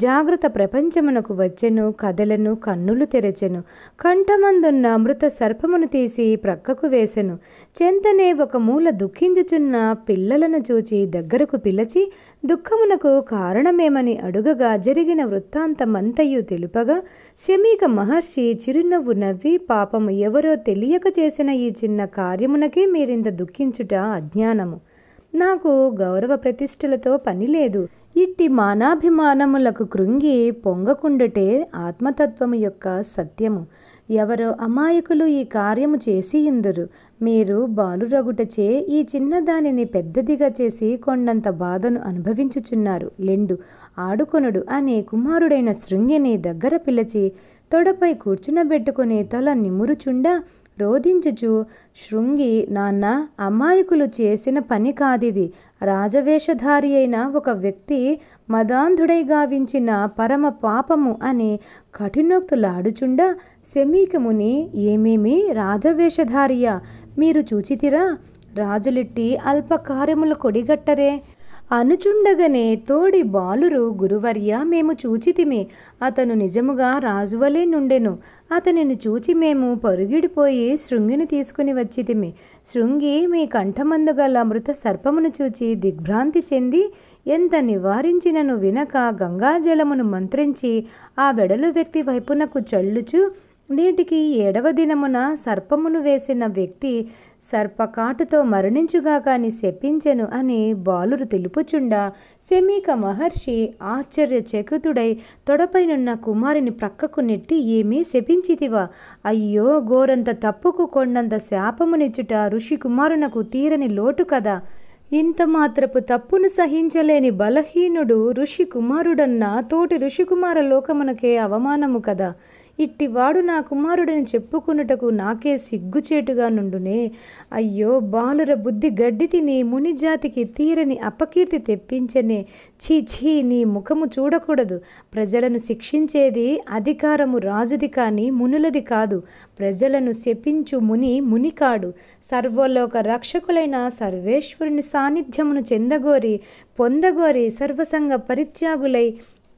జాగ్రత్త ప్రపంచమునకు వచ్చెను కథలను కన్నులు తెరచెను కంఠమందున్న అమృత సర్పమును తీసి ప్రక్కకు వేసెను చెంతనే ఒక మూల దుఃఖించుచున్న పిల్లలను చూచి దగ్గరకు పిలిచి దుఃఖమునకు కారణమేమని అడుగగా జరిగిన వృత్తాంతమంతయు తెలుపగా శమీక మహర్షి చిరునవ్వు నవ్వి పాపము ఎవరో తెలియక చేసిన ఈ చిన్న కార్యమునకే మీరింత దుఃఖించుట అజ్ఞానము నాకు గౌరవ ప్రతిష్టలతో పని లేదు ఇట్టి మానాభిమానములకు కృంగి పొంగకుండుటే ఆత్మతత్వము యొక్క సత్యము ఎవరో అమాయకులు ఈ కార్యము చేసి ఇందురు మీరు బాలురగుటచే ఈ చిన్నదానిని పెద్దదిగా చేసి కొండంత బాధను అనుభవించుచున్నారు లెండు ఆడుకొనుడు అనే కుమారుడైన శృంగిని దగ్గర పిలిచి తొడపై కూర్చునబెట్టుకుని తల నిమురుచుండా రోధించుచు శృంగి నాన్న అమాయకులు చేసిన పని కాదిది రాజవేషధారి అయిన ఒక వ్యక్తి మదాంధుడై గావించిన పరమ పాపము అని కఠినోక్తులాడుచుండా శమీకముని ఏమేమి రాజవేషధారియా మీరు చూచితిరా రాజులిట్టి అల్పకార్యములు కొడిగట్టరే అనుచుండగనే తోడి బాలురు గురువర్య మేము చూచితిమి అతను నిజముగా రాజువలే నుండెను అతనిని చూచి మేము పరుగిడిపోయి శృంగిని తీసుకుని వచ్చితిమి శృంగి మీ కంఠమందు గల మృత సర్పమును చూచి దిగ్భ్రాంతి చెంది ఎంత నివారించినను వినక గంగాజలమును మంత్రించి ఆ వెడలు వ్యక్తి వైపునకు చల్లుచు నేటికి ఏడవ దినమున సర్పమును వేసిన వ్యక్తి సర్పకాటుతో మరణించుగాక అని శపించెను అని బాలురు తెలుపుచుండా శమీక మహర్షి ఆశ్చర్యచకుతుడై తొడపైనున్న కుమారుని ప్రక్కకు నెట్టి ఏమీ శపించితివా అయ్యో గోరంత తప్పుకు కొండంత శాపమునిచ్చుట ఋషి కుమారునకు తీరని లోటు కదా ఇంత మాత్రపు తప్పును సహించలేని బలహీనుడు ఋషి కుమారుడన్న తోటి ఋషికుమార లోకమునకే అవమానము కదా ఇట్టివాడు నా కుమారుడని చెప్పుకున్నటకు నాకే సిగ్గుచేటుగా నుండునే అయ్యో బాలుర బుద్ధి గడ్డి తిని మునిజాతికి తీరని అపకీర్తి తెప్పించనే ఛీ ఛీ నీ ముఖము చూడకూడదు ప్రజలను శిక్షించేది అధికారము రాజుది కానీ మునులది కాదు ప్రజలను శపించు ముని ముని కాడు సర్వలోక రక్షకులైన సర్వేశ్వరుని సాన్నిధ్యమును చెందగోరి పొందగోరి సర్వసంగ పరిత్యాగులై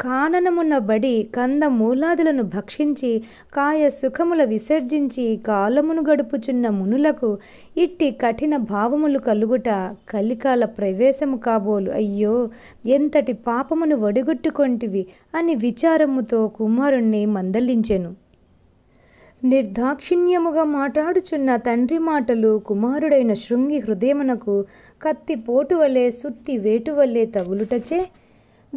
కాననమున్న బడి కంద మూలాదులను భక్షించి కాయ సుఖముల విసర్జించి కాలమును గడుపుచున్న మునులకు ఇట్టి కఠిన భావములు కలుగుట కలికాల ప్రవేశము కాబోలు అయ్యో ఎంతటి పాపమును వడిగొట్టుకొంటివి అని విచారముతో కుమారుణ్ణి మందలించెను నిర్దాక్షిణ్యముగా మాట్లాడుచున్న తండ్రి మాటలు కుమారుడైన శృంగి హృదయమునకు కత్తి సుత్తి వేటువలే వలె తగులుటచే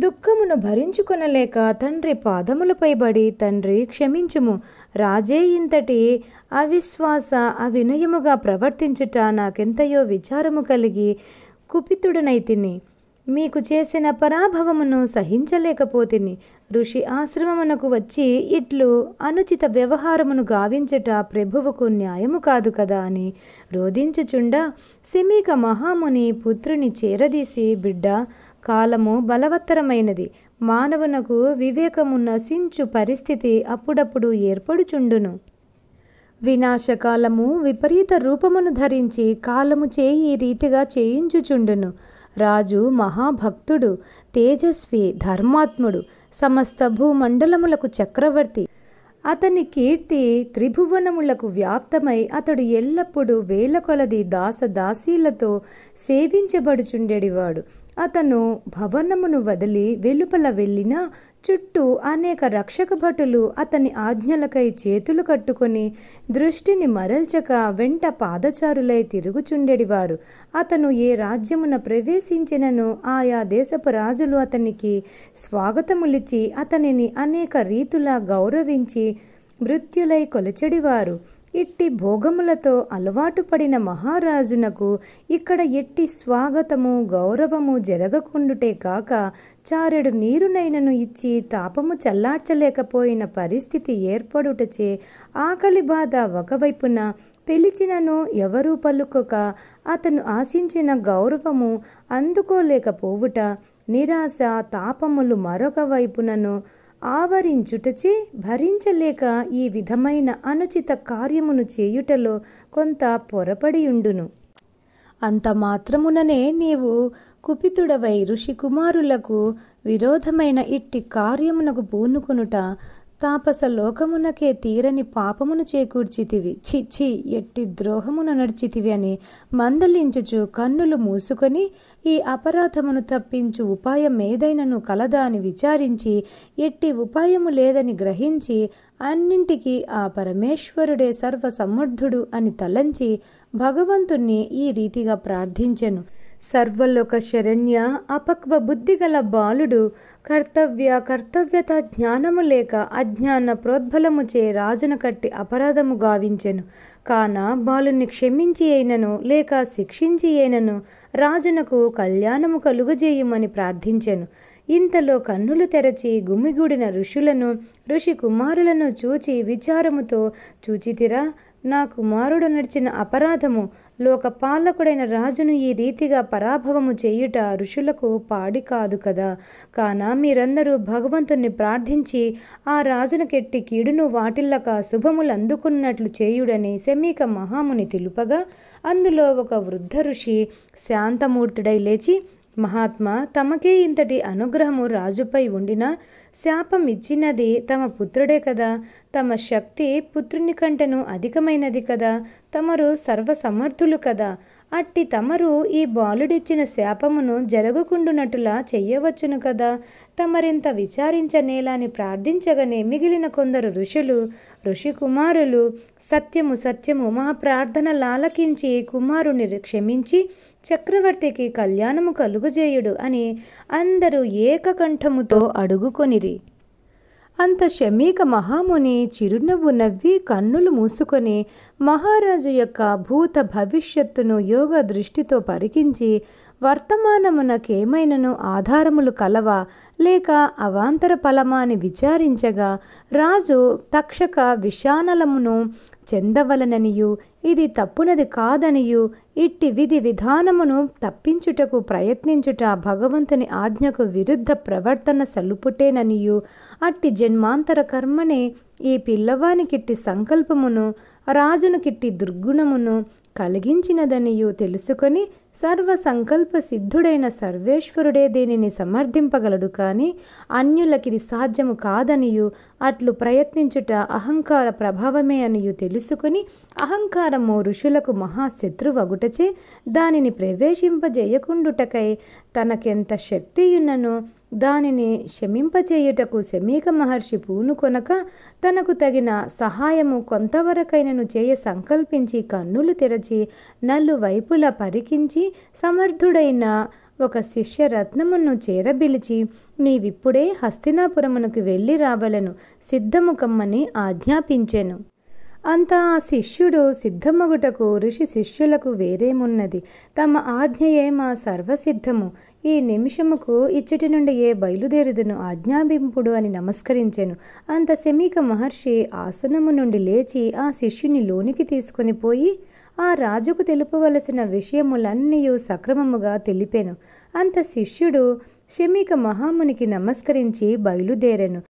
దుఃఖమును భరించుకొనలేక తండ్రి పాదములపై బడి తండ్రి క్షమించుము రాజే ఇంతటి అవిశ్వాస అవినయముగా ప్రవర్తించుట నాకెంతయో విచారము కలిగి కుపితుడనైతిని మీకు చేసిన పరాభవమును సహించలేకపోతిని ఋషి ఆశ్రమమునకు వచ్చి ఇట్లు అనుచిత వ్యవహారమును గావించట ప్రభువుకు న్యాయము కాదు కదా అని రోధించుచుండ సిమీక మహాముని పుత్రుని చేరదీసి బిడ్డ కాలము బలవత్తరమైనది మానవునకు వివేకమున్న సించు పరిస్థితి అప్పుడప్పుడు ఏర్పడుచుండును వినాశకాలము విపరీత రూపమును ధరించి కాలము చేయి ఈ రీతిగా చేయించుచుండును రాజు మహాభక్తుడు తేజస్వి ధర్మాత్ముడు సమస్త భూమండలములకు చక్రవర్తి అతని కీర్తి త్రిభువనములకు వ్యాప్తమై అతడు ఎల్లప్పుడూ వేలకొలది దాసదాసీలతో సేవించబడుచుండెడివాడు అతను భవనమును వదిలి వెలుపల వెళ్ళిన చుట్టూ అనేక రక్షక భటులు అతని ఆజ్ఞలకై చేతులు కట్టుకొని దృష్టిని మరల్చక వెంట పాదచారులై తిరుగుచుండెడివారు అతను ఏ రాజ్యమున ప్రవేశించినను ఆయా దేశపు రాజులు అతనికి స్వాగతములిచ్చి అతనిని అనేక రీతులా గౌరవించి మృత్యులై కొలచెడివారు ఇట్టి భోగములతో అలవాటు పడిన మహారాజునకు ఇక్కడ ఎట్టి స్వాగతము గౌరవము జరగకుండుటే కాక చారెడు నీరునైనను ఇచ్చి తాపము చల్లార్చలేకపోయిన పరిస్థితి ఏర్పడుటచే ఆకలి బాధ ఒకవైపున పిలిచినను ఎవరూ పలుకొక అతను ఆశించిన గౌరవము అందుకోలేకపోవుట నిరాశ తాపములు మరొక వైపునను ఆవరించుటచే భరించలేక ఈ విధమైన అనుచిత కార్యమును చేయుటలో కొంత పొరపడియుండును అంత మాత్రముననే నీవు కుపితుడవై ఋషికుమారులకు విరోధమైన ఇట్టి కార్యమునకు పూనుకొనుట తాపస లోకమునకే తీరని పాపమును చేకూర్చితివి చిచ్చి ఎట్టి ద్రోహమున నడిచితివి అని మందలించుచు కన్నులు మూసుకొని ఈ అపరాధమును తప్పించు ఉపాయం ఏదైనను కలదా అని విచారించి ఎట్టి ఉపాయము లేదని గ్రహించి అన్నింటికీ ఆ పరమేశ్వరుడే సర్వసమర్థుడు అని తలంచి భగవంతుణ్ణి ఈ రీతిగా ప్రార్థించెను సర్వలోక శరణ్య అపక్వ బుద్ధిగల బాలుడు కర్తవ్య కర్తవ్యత జ్ఞానము లేక అజ్ఞాన ప్రోద్బలము చే రాజును కట్టి అపరాధము గావించెను కాన బాలుని క్షమించి అయినను లేక శిక్షించి అయినను రాజునకు కళ్యాణము కలుగజేయమని ప్రార్థించెను ఇంతలో కన్నులు తెరచి గుమిగూడిన ఋషులను ఋషి కుమారులను చూచి విచారముతో చూచితిరా నా కుమారుడు నడిచిన అపరాధము లోకపాలకుడైన రాజును ఈ రీతిగా పరాభవము చేయుట ఋషులకు పాడి కాదు కదా కాన మీరందరూ భగవంతుణ్ణి ప్రార్థించి ఆ రాజును కెట్టి కీడును వాటిల్లక శుభములు అందుకున్నట్లు చేయుడని శమీక మహాముని తెలుపగా అందులో ఒక వృద్ధ ఋషి శాంతమూర్తుడై లేచి మహాత్మా తమకే ఇంతటి అనుగ్రహము రాజుపై ఉండినా శాపం ఇచ్చినది తమ పుత్రుడే కదా తమ శక్తి పుత్రుని కంటను అధికమైనది కదా తమరు సర్వసమర్థులు కదా అట్టి తమరు ఈ బాలుడిచ్చిన శాపమును జరగకుండునటులా చెయ్యవచ్చును కదా తమరింత విచారించనేలాని ప్రార్థించగనే మిగిలిన కొందరు ఋషులు ఋషికుమారులు సత్యము సత్యము మా లాలకించి కుమారుని క్షమించి చక్రవర్తికి కళ్యాణము కలుగుజేయుడు అని అందరూ ఏకకంఠముతో అడుగుకొనిరి అంత శమీక మహాముని చిరునవ్వు నవ్వి కన్నులు మూసుకొని మహారాజు యొక్క భూత భవిష్యత్తును యోగ దృష్టితో పరికించి వర్తమానమునకేమైనను ఆధారములు కలవా లేక అవాంతర ఫలమాని అని విచారించగా రాజు తక్షక విషానలమును చెందవలననియు ఇది తప్పునది కాదనియు ఇట్టి విధి విధానమును తప్పించుటకు ప్రయత్నించుట భగవంతుని ఆజ్ఞకు విరుద్ధ ప్రవర్తన సలుపుటేననియు అట్టి జన్మాంతర కర్మనే ఈ పిల్లవానికిట్టి సంకల్పమును రాజును కిట్టి దుర్గుణమును కలిగించినదనియు తెలుసుకొని సర్వ సంకల్ప సిద్ధుడైన సర్వేశ్వరుడే దీనిని సమర్థింపగలడు కానీ అన్యులకిది సాధ్యము కాదనియు అట్లు ప్రయత్నించుట అహంకార ప్రభావమే అనియు తెలుసుకుని అహంకారము ఋషులకు మహాశత్రువగుటచే దానిని ప్రవేశింపజేయకుండుటకై తనకెంత శక్తియున్నను దానిని క్షమింపచేయుటకు శమీక మహర్షి పూనుకొనక తనకు తగిన సహాయము కొంతవరకైనను చేయ సంకల్పించి కన్నులు తెరచి నల్లు వైపుల పరికించి సమర్థుడైన ఒక శిష్యరత్నమును చేరబిలిచి నీవిప్పుడే హస్తినాపురమునకు వెళ్ళి రావలను సిద్ధముఖమ్మని ఆజ్ఞాపించెను అంత ఆ శిష్యుడు సిద్ధమగుటకు ఋషి శిష్యులకు వేరేమున్నది తమ ఆజ్ఞయే మా సర్వసిద్ధము ఈ నిమిషముకు ఇచ్చటి నుండి ఏ బయలుదేరుదును ఆజ్ఞాబింపుడు అని నమస్కరించాను అంత శమీక మహర్షి ఆసనము నుండి లేచి ఆ శిష్యుని లోనికి తీసుకొని పోయి ఆ రాజుకు తెలుపవలసిన విషయములన్నీ సక్రమముగా తెలిపాను అంత శిష్యుడు శమీక మహామునికి నమస్కరించి బయలుదేరాను